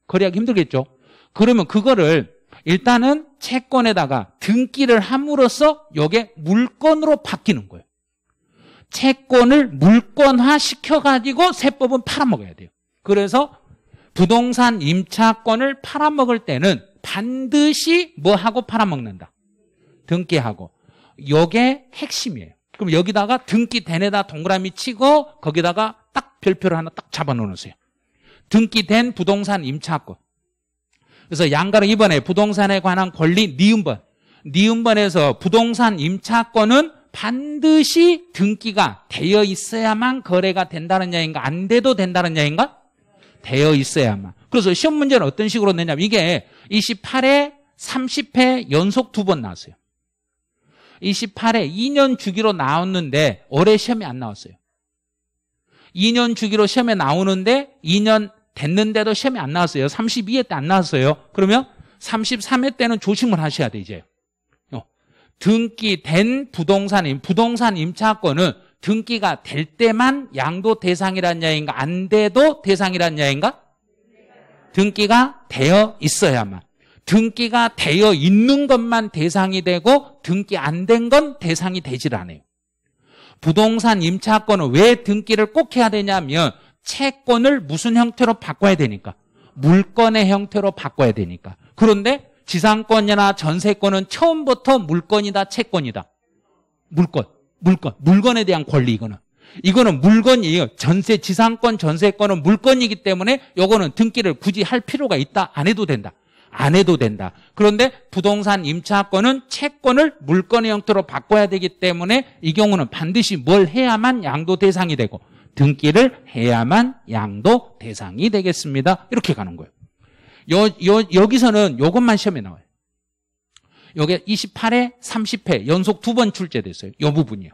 거래하기 힘들겠죠. 그러면 그거를 일단은 채권에다가 등기를 함으로써 이게 물건으로 바뀌는 거예요. 채권을 물건화 시켜가지고 세법은 팔아먹어야 돼요. 그래서 부동산 임차권을 팔아먹을 때는 반드시 뭐하고 팔아먹는다? 등기하고. 요게 핵심이에요. 그럼 여기다가 등기 대에다 동그라미 치고 거기다가 딱 별표를 하나 딱 잡아놓으세요. 등기된 부동산 임차권. 그래서 양가로 이번에 부동산에 관한 권리 니은번. 니은번에서 부동산 임차권은 반드시 등기가 되어 있어야만 거래가 된다는 야인가 안 돼도 된다는 야인가 되어 있어야만. 그래서 시험 문제는 어떤 식으로 내냐면 이게 28회, 30회 연속 두 번 나왔어요. 28회 2년 주기로 나왔는데 올해 시험이 안 나왔어요. 2년 주기로 시험에 나오는데 2년 됐는데도 시험이 안 나왔어요. 32회 때 안 나왔어요. 그러면 33회 때는 조심을 하셔야 돼 이제. 어. 등기된 부동산 임 부동산 임차권은 등기가 될 때만 양도 대상이란 야인가 안 돼도 대상이란 야인가? 등기가 되어 있어야만. 등기가 되어 있는 것만 대상이 되고 등기 안 된 건 대상이 되질 않아요. 부동산 임차권은 왜 등기를 꼭 해야 되냐면 채권을 무슨 형태로 바꿔야 되니까. 물건의 형태로 바꿔야 되니까. 그런데 지상권이나 전세권은 처음부터 물건이다, 채권이다. 물건. 물건, 물건에 대한 권리 이거는. 이거는 물건이에요. 전세, 지상권, 전세권은 물건이기 때문에 이거는 등기를 굳이 할 필요가 있다. 안 해도 된다. 안 해도 된다. 그런데 부동산 임차권은 채권을 물건의 형태로 바꿔야 되기 때문에 이 경우는 반드시 뭘 해야만 양도 대상이 되고 등기를 해야만 양도 대상이 되겠습니다. 이렇게 가는 거예요. 여, 여, 여기서는 이것만 시험에 나와요. 요게 28회, 30회 연속 두 번 출제됐어요. 이 부분이요.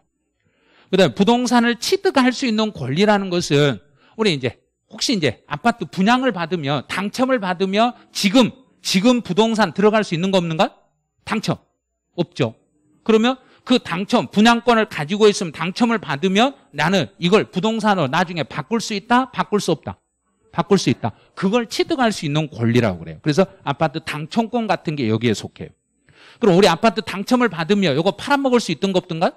그다음 부동산을 취득할 수 있는 권리라는 것은 우리 이제 혹시 이제 아파트 분양을 받으면 당첨을 받으면 지금 지금 부동산 들어갈 수 있는 거 없는가? 당첨 없죠. 그러면 그 당첨 분양권을 가지고 있으면 당첨을 받으면 나는 이걸 부동산으로 나중에 바꿀 수 있다, 바꿀 수 없다. 바꿀 수 있다. 그걸 취득할 수 있는 권리라고 그래요. 그래서 아파트 당첨권 같은 게 여기에 속해요. 그럼 우리 아파트 당첨을 받으며 이거 팔아먹을 수 있던 없든가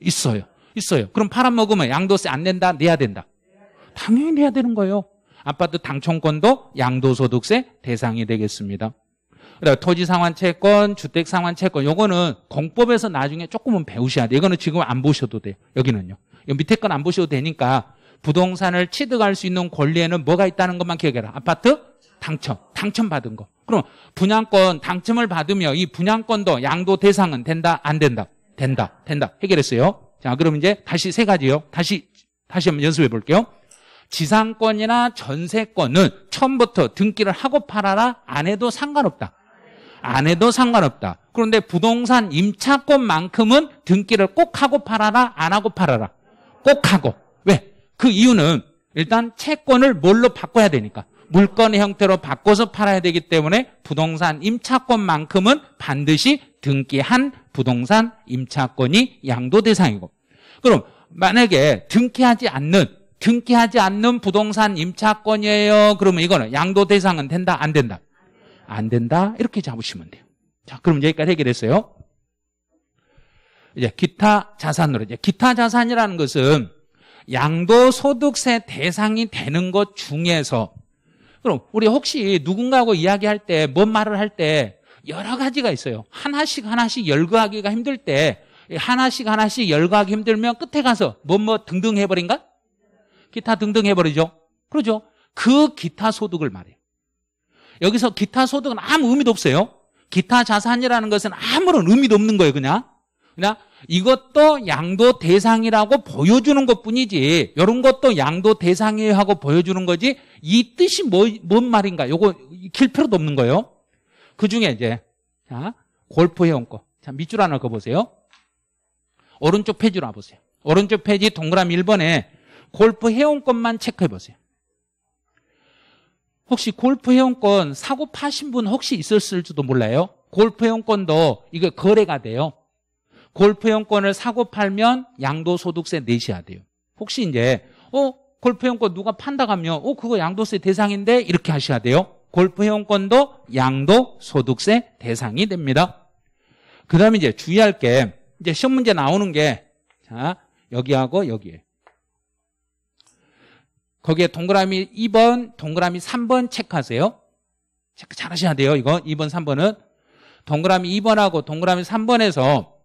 있어요. 있어요. 그럼 팔아먹으면 양도세 안 낸다? 내야 된다. 당연히 내야 되는 거예요. 아파트 당첨권도 양도소득세 대상이 되겠습니다. 그다음 토지 상환 채권, 주택 상환 채권 요거는 공법에서 나중에 조금은 배우셔야 돼요. 이거는 지금 안 보셔도 돼요. 여기는요. 밑에 건 안 보셔도 되니까 부동산을 취득할 수 있는 권리에는 뭐가 있다는 것만 기억해라. 아파트 당첨, 당첨 받은 거. 그럼 분양권 당첨을 받으며 이 분양권도 양도 대상은 된다, 안 된다, 된다, 된다. 해결했어요. 자, 그럼 이제 다시 세 가지요. 다시 다시 한번 연습해 볼게요. 지상권이나 전세권은 처음부터 등기를 하고 팔아라 안 해도 상관없다. 안 해도 상관없다. 그런데 부동산 임차권만큼은 등기를 꼭 하고 팔아라 안 하고 팔아라. 꼭 하고. 그 이유는 일단 채권을 뭘로 바꿔야 되니까 물건의 형태로 바꿔서 팔아야 되기 때문에 부동산 임차권만큼은 반드시 등기한 부동산 임차권이 양도 대상이고 그럼 만약에 등기하지 않는 등기하지 않는 부동산 임차권이에요. 그러면 이거는 양도 대상은 된다 안 된다? 안 된다. 이렇게 잡으시면 돼요. 자, 그럼 여기까지 해결했어요. 이제 기타 자산으로 이제 기타 자산이라는 것은 양도소득세 대상이 되는 것 중에서 그럼 우리 혹시 누군가하고 이야기할 때 뭔 말을 할 때 여러 가지가 있어요. 하나씩 하나씩 열거하기가 힘들 때 하나씩 하나씩 열거하기 힘들면 끝에 가서 뭐뭐 뭐 등등 해버린가? 기타 등등 해버리죠. 그러죠. 그 기타 소득을 말해요. 여기서 기타 소득은 아무 의미도 없어요. 기타 자산이라는 것은 아무런 의미도 없는 거예요, 그냥. 그냥 이것도 양도 대상이라고 보여주는 것 뿐이지. 이런 것도 양도 대상이 하고 보여주는 거지. 이 뜻이 뭐, 뭔 말인가. 요거 길 필요도 없는 거예요. 그 중에 이제, 자, 골프 회원 권 자, 밑줄 하나 그어보세요. 오른쪽 페이지로 와보세요. 오른쪽 페이지 동그라미 1번에 골프 회원권만 체크해보세요. 혹시 골프 회원권 사고 파신 분 혹시 있었을지도 몰라요. 골프 회원권도 이게 거래가 돼요. 골프용권을 사고 팔면 양도소득세 내셔야 돼요. 혹시 이제 어 골프용권 누가 판다 가면 어 그거 양도세 대상인데 이렇게 하셔야 돼요. 골프용권도 양도소득세 대상이 됩니다. 그 다음에 이제 주의할 게 이제 시험 문제 나오는 게자 여기하고 여기에 거기에 동그라미 2번, 동그라미 3번 체크하세요. 체크 잘 하셔야 돼요. 이거 2번, 3번은 동그라미 2번하고 동그라미 3번에서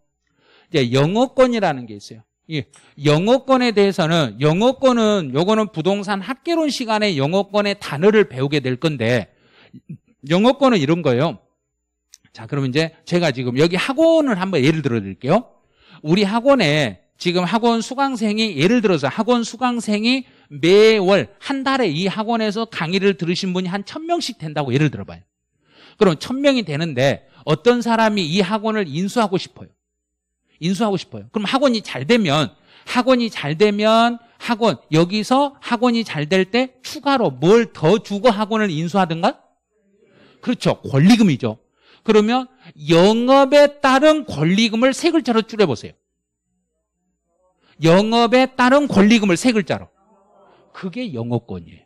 이제 영어권이라는 게 있어요. 예, 영어권에 대해서는 영어권은 요거는 부동산 학개론 시간에 영어권의 단어를 배우게 될 건데 영어권은 이런 거예요. 자, 그럼 이제 제가 지금 여기 학원을 한번 예를 들어 드릴게요. 우리 학원에 지금 학원 수강생이 예를 들어서 학원 수강생이 매월 한 달에 이 학원에서 강의를 들으신 분이 한 천명씩 된다고 예를 들어 봐요. 그럼 천명이 되는데 어떤 사람이 이 학원을 인수하고 싶어요. 인수하고 싶어요. 그럼 학원이 잘 되면 학원이 잘 되면 학원 여기서 학원이 잘 될 때 추가로 뭘 더 주고 학원을 인수하든가? 그렇죠. 권리금이죠. 그러면 영업에 따른 권리금을 세 글자로 줄여보세요. 영업에 따른 권리금을 세 글자로. 그게 영업권이에요.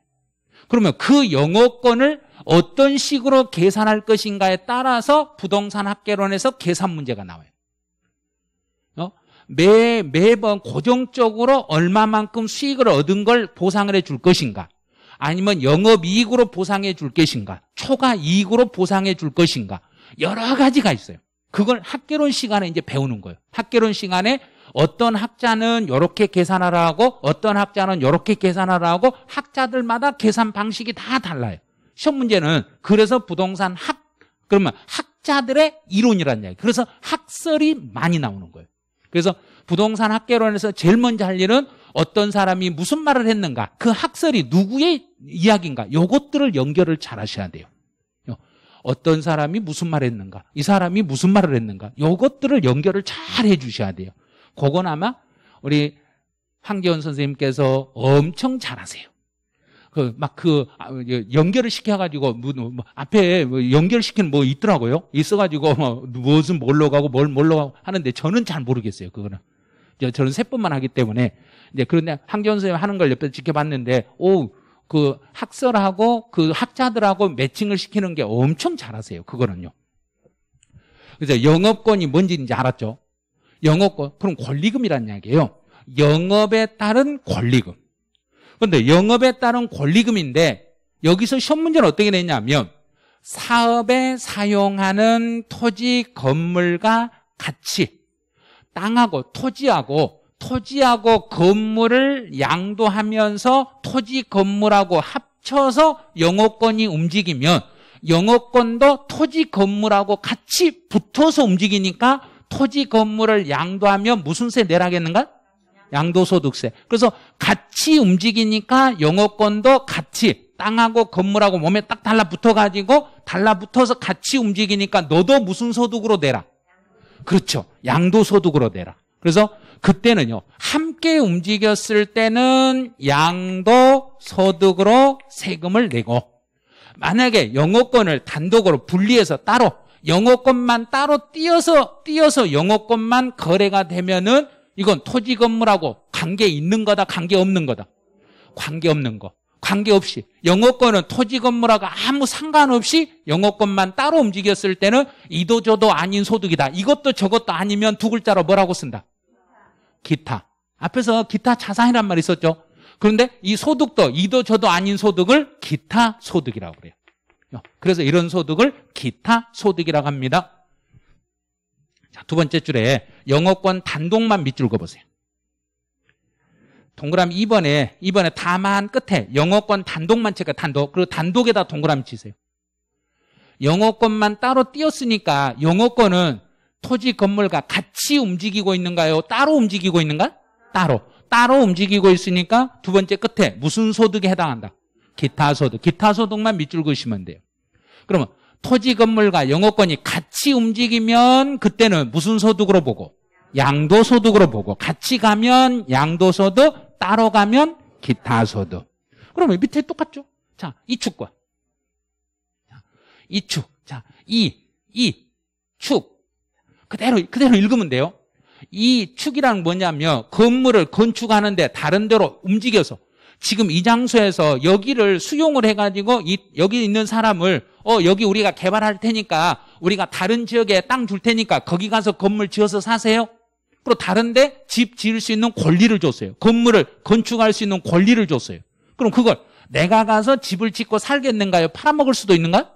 그러면 그 영업권을 어떤 식으로 계산할 것인가에 따라서 부동산 학계론에서 계산 문제가 나와요. 매, 매번 고정적으로 얼마만큼 수익을 얻은 걸 보상을 해줄 것인가? 아니면 영업이익으로 보상해 줄 것인가? 초과이익으로 보상해 줄 것인가? 여러 가지가 있어요. 그걸 학개론 시간에 이제 배우는 거예요. 학개론 시간에 어떤 학자는 이렇게 계산하라고 어떤 학자는 이렇게 계산하라고 학자들마다 계산 방식이 다 달라요. 시험 문제는 그래서 부동산 학 그러면 학자들의 이론이란 얘기예요. 그래서 학설이 많이 나오는 거예요. 그래서 부동산 학계론에서 제일 먼저 할 일은 어떤 사람이 무슨 말을 했는가 그 학설이 누구의 이야기인가 요것들을 연결을 잘 하셔야 돼요 어떤 사람이 무슨 말을 했는가 이 사람이 무슨 말을 했는가 요것들을 연결을 잘 해주셔야 돼요 그건 아마 우리 황기원 선생님께서 엄청 잘하세요 그막그 그, 아, 연결을 시켜가지고 뭐, 뭐, 뭐 앞에 뭐 연결시키는 뭐 있더라고요. 있어가지고 뭐 무엇은 뭘로 가고 뭘 뭘로 가고 하는데 저는 잘 모르겠어요. 그거는. 저는 세법만 하기 때문에 이제 그런데 황교원 선생님 하는 걸 옆에서 지켜봤는데 오 그 학설하고 그 학자들하고 매칭을 시키는 게 엄청 잘하세요. 그거는요. 그래서 영업권이 뭔지 이제 알았죠. 영업권 그럼 권리금이란 이야기예요. 영업에 따른 권리금. 그런데 영업에 따른 권리금인데 여기서 시험 문제는 어떻게 되냐면 사업에 사용하는 토지 건물과 같이 땅하고 토지하고 토지하고 건물을 양도하면서 토지 건물하고 합쳐서 영업권이 움직이면 영업권도 토지 건물하고 같이 붙어서 움직이니까 토지 건물을 양도하면 무슨 세 내라겠는가? 양도소득세. 그래서 같이 움직이니까 영어권도 같이 땅하고 건물하고 몸에 딱 달라붙어가지고 달라붙어서 같이 움직이니까 너도 무슨 소득으로 내라. 그렇죠. 양도소득으로 내라. 그래서 그때는요. 함께 움직였을 때는 양도소득으로 세금을 내고 만약에 영어권을 단독으로 분리해서 따로 영어권만 따로 띄어서 띄어서 영어권만 거래가 되면은 이건 토지 건물하고 관계 있는 거다, 관계 없는 거다. 관계 없는 거. 관계 없이 영어권은 토지 건물하고 아무 상관없이 영어권만 따로 움직였을 때는 이도저도 아닌 소득이다. 이것도 저것도 아니면 두 글자로 뭐라고 쓴다? 기타. 앞에서 기타 자산이란 말이 있었죠. 그런데 이 소득도 이도저도 아닌 소득을 기타 소득이라고 그래요. 어, 그래서 이런 소득을 기타 소득이라고 합니다. 자, 두 번째 줄에 영어권 단독만 밑줄 그어보세요. 동그라미 2번에, 2번에 다만 끝에 영어권 단독만 칠까 단독. 그리고 단독에다 동그라미 치세요. 영어권만 따로 띄었으니까 영어권은 토지 건물과 같이 움직이고 있는가요? 따로 움직이고 있는가? 따로. 따로 움직이고 있으니까 두 번째 끝에 무슨 소득에 해당한다? 기타 소득. 기타 소득만 밑줄 그으시면 돼요. 그러면 토지 건물과 영어권이 같이 움직이면 그때는 무슨 소득으로 보고? 양도 소득으로 보고 같이 가면 양도 소득, 따로 가면 기타 소득. 그러면 밑에 똑같죠? 자, 이축과. 이축. 자, 이, 이, 축. 그대로, 그대로 읽으면 돼요. 이 축이란 뭐냐면 건물을 건축하는데 다른 데로 움직여서 지금 이 장소에서 여기를 수용을 해가지고 이, 여기 있는 사람을 어, 여기 우리가 개발할 테니까 우리가 다른 지역에 땅 줄 테니까 거기 가서 건물 지어서 사세요. 그리고 다른데 집 지을 수 있는 권리를 줬어요. 건물을 건축할 수 있는 권리를 줬어요. 그럼 그걸 내가 가서 집을 짓고 살겠는가요? 팔아먹을 수도 있는가요?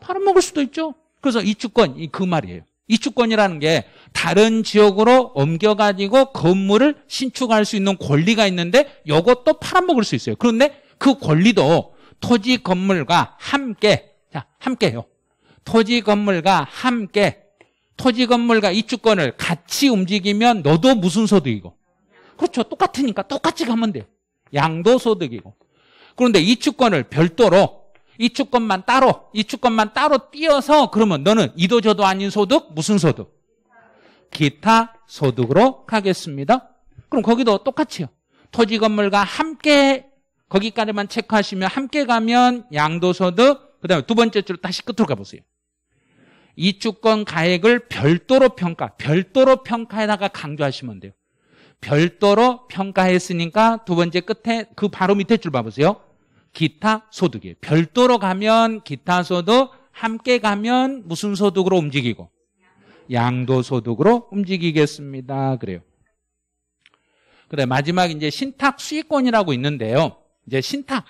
팔아먹을 수도 있죠. 그래서 이주권, 그 말이에요. 이주권이라는 게 다른 지역으로 옮겨가지고 건물을 신축할 수 있는 권리가 있는데 이것도 팔아먹을 수 있어요. 그런데 그 권리도 토지 건물과 함께 자, 함께요. 토지 건물과 함께 토지 건물과 입주권을 같이 움직이면 너도 무슨 소득이고 그렇죠. 똑같으니까 똑같이 가면 돼요. 양도 소득이고. 그런데 입주권을 별도로 입주권만 따로 입주권만 따로 띄어서 그러면 너는 이도 저도 아닌 소득 무슨 소득? 기타 소득으로 가겠습니다. 그럼 거기도 똑같이요. 토지 건물과 함께 거기까지만 체크하시면 함께 가면 양도 소득, 그 다음에 두 번째 줄 다시 끝으로 가보세요. 이주권 가액을 별도로 평가, 별도로 평가에다가 강조하시면 돼요. 별도로 평가했으니까 두 번째 끝에 그 바로 밑에 줄 봐보세요. 기타 소득이에요. 별도로 가면 기타 소득, 함께 가면 무슨 소득으로 움직이고? 양도 소득으로 움직이겠습니다. 그래요. 그래 마지막 이제 신탁 수익권이라고 있는데요. 이제 신탁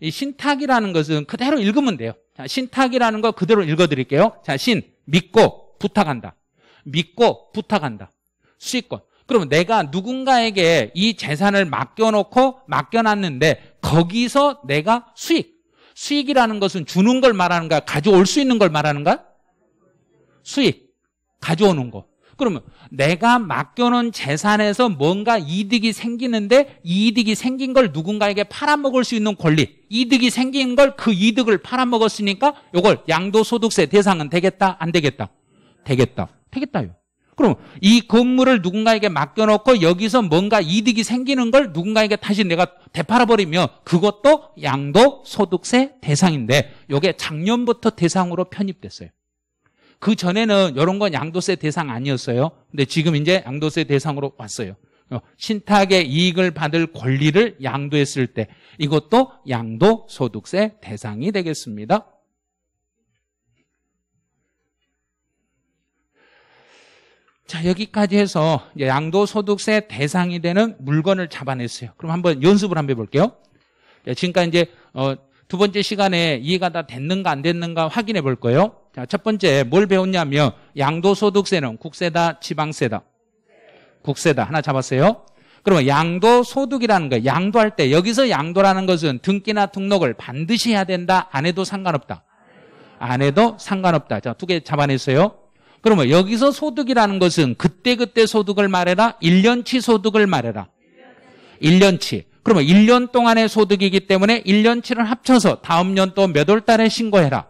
이 신탁이라는 것은 그대로 읽으면 돼요. 자, 신탁이라는 거 그대로 읽어드릴게요. 자, 신, 믿고, 부탁한다. 믿고, 부탁한다. 수익권. 그러면 내가 누군가에게 이 재산을 맡겨놓고 맡겨놨는데 거기서 내가 수익. 수익이라는 것은 주는 걸 말하는가, 가져올 수 있는 걸 말하는가? 수익. 가져오는 거. 그러면 내가 맡겨놓은 재산에서 뭔가 이득이 생기는데 이득이 생긴 걸 누군가에게 팔아먹을 수 있는 권리 이득이 생긴 걸 그 이득을 팔아먹었으니까 이걸 양도소득세 대상은 되겠다 안 되겠다? 되겠다 되겠다요 그럼 이 건물을 누군가에게 맡겨놓고 여기서 뭔가 이득이 생기는 걸 누군가에게 다시 내가 되팔아버리면 그것도 양도소득세 대상인데 이게 작년부터 대상으로 편입됐어요 그 전에는 이런 건 양도세 대상 아니었어요. 근데 지금 이제 양도세 대상으로 왔어요. 어, 신탁의 이익을 받을 권리를 양도했을 때 이것도 양도소득세 대상이 되겠습니다. 자 여기까지 해서 양도소득세 대상이 되는 물건을 잡아냈어요. 그럼 한번 연습을 한번 해볼게요. 예, 지금까지 이제 어, 두 번째 시간에 이해가 다 됐는가 안 됐는가 확인해 볼 거예요. 자, 첫 번째 뭘 배웠냐면 양도소득세는 국세다, 지방세다. 국세다. 하나 잡았어요. 그러면 양도소득이라는 거 양도할 때 여기서 양도라는 것은 등기나 등록을 반드시 해야 된다. 안 해도 상관없다. 안 해도 상관없다. 자, 두 개 잡아냈어요. 그러면 여기서 소득이라는 것은 그때그때 소득을 말해라. 1년치 소득을 말해라. 1년치. 그러면 1년 동안의 소득이기 때문에 1년치를 합쳐서 다음 년또 몇 월 달에 신고해라.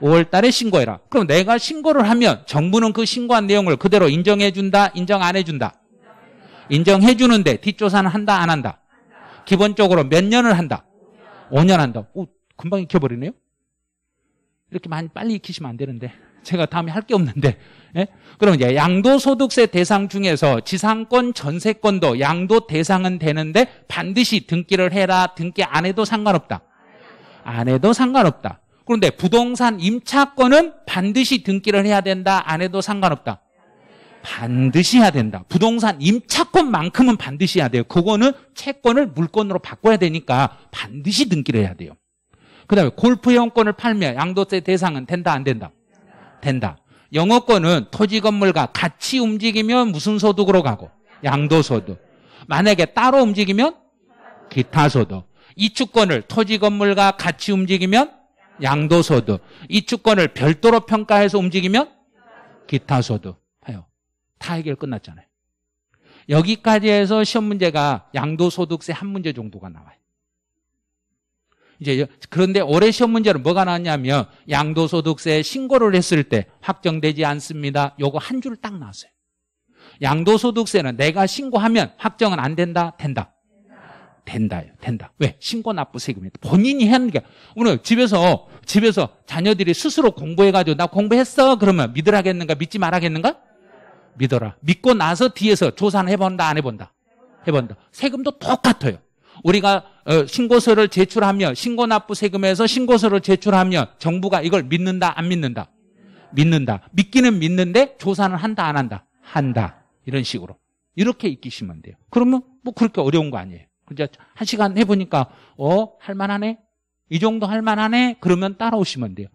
5월 달에 신고해라. 그럼 내가 신고를 하면 정부는 그 신고한 내용을 그대로 인정해준다, 인정 안 해준다? 인정해주는데 뒷조사는 한다, 안 한다? 기본적으로 몇 년을 한다? 5년 한다. 오, 금방 익혀버리네요? 이렇게 많이 빨리 익히시면 안 되는데. 제가 다음에 할 게 없는데. 예? 그럼 이제 양도소득세 대상 중에서 지상권, 전세권도 양도 대상은 되는데 반드시 등기를 해라, 등기 안 해도 상관없다. 안 해도 상관없다. 그런데 부동산 임차권은 반드시 등기를 해야 된다. 안 해도 상관없다. 반드시 해야 된다. 부동산 임차권만큼은 반드시 해야 돼요. 그거는 채권을 물건으로 바꿔야 되니까 반드시 등기를 해야 돼요. 그다음에 골프 회원권을 팔면 양도세 대상은 된다 안 된다? 된다. 영어권은 토지 건물과 같이 움직이면 무슨 소득으로 가고? 양도소득. 만약에 따로 움직이면 기타 소득. 이축권을 토지 건물과 같이 움직이면 양도소득. 이 주권을 별도로 평가해서 움직이면 기타소득 하요. 다 해결 끝났잖아요. 여기까지 해서 시험 문제가 양도소득세 한 문제 정도가 나와요. 이제 그런데 올해 시험 문제는 뭐가 나왔냐면 양도소득세 신고를 했을 때 확정되지 않습니다. 요거 한 줄 딱 나왔어요. 양도소득세는 내가 신고하면 확정은 안 된다, 된다. 된다요. 된다. 왜? 신고 납부 세금이니다 본인이 하는 게 오늘 집에서 집에서 자녀들이 스스로 공부해 가지고 나 공부했어. 그러면 믿으라겠는가? 믿지 말아겠는가? 믿어라. 믿고 나서 뒤에서 조사는 해 본다. 안해 본다. 해 본다. 세금도 똑같아요. 우리가 어, 신고서를 제출하면 신고 납부 세금에서 신고서를 제출하면 정부가 이걸 믿는다 안 믿는다. 믿는다. 믿기는 믿는데 조사는 한다 안 한다. 한다. 이런 식으로. 이렇게 익히시면 돼요. 그러면 뭐 그렇게 어려운 거 아니에요. 이제 한 시간 해보니까 어 할만하네 이 정도 할만하네 그러면 따라오시면 돼요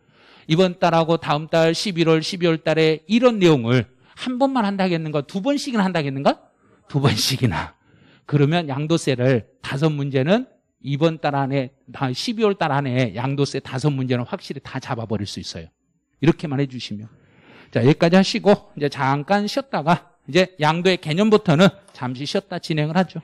이번 달하고 다음 달 11월 12월 달에 이런 내용을 한 번만 한다겠는가 두 번씩이나 한다겠는가 두 번씩이나 그러면 양도세를 다섯 문제는 이번 달 안에 12월 달 안에 양도세 다섯 문제는 확실히 다 잡아버릴 수 있어요 이렇게만 해주시면 자 여기까지 하시고 이제 잠깐 쉬었다가 이제 양도의 개념부터는 잠시 쉬었다 진행을 하죠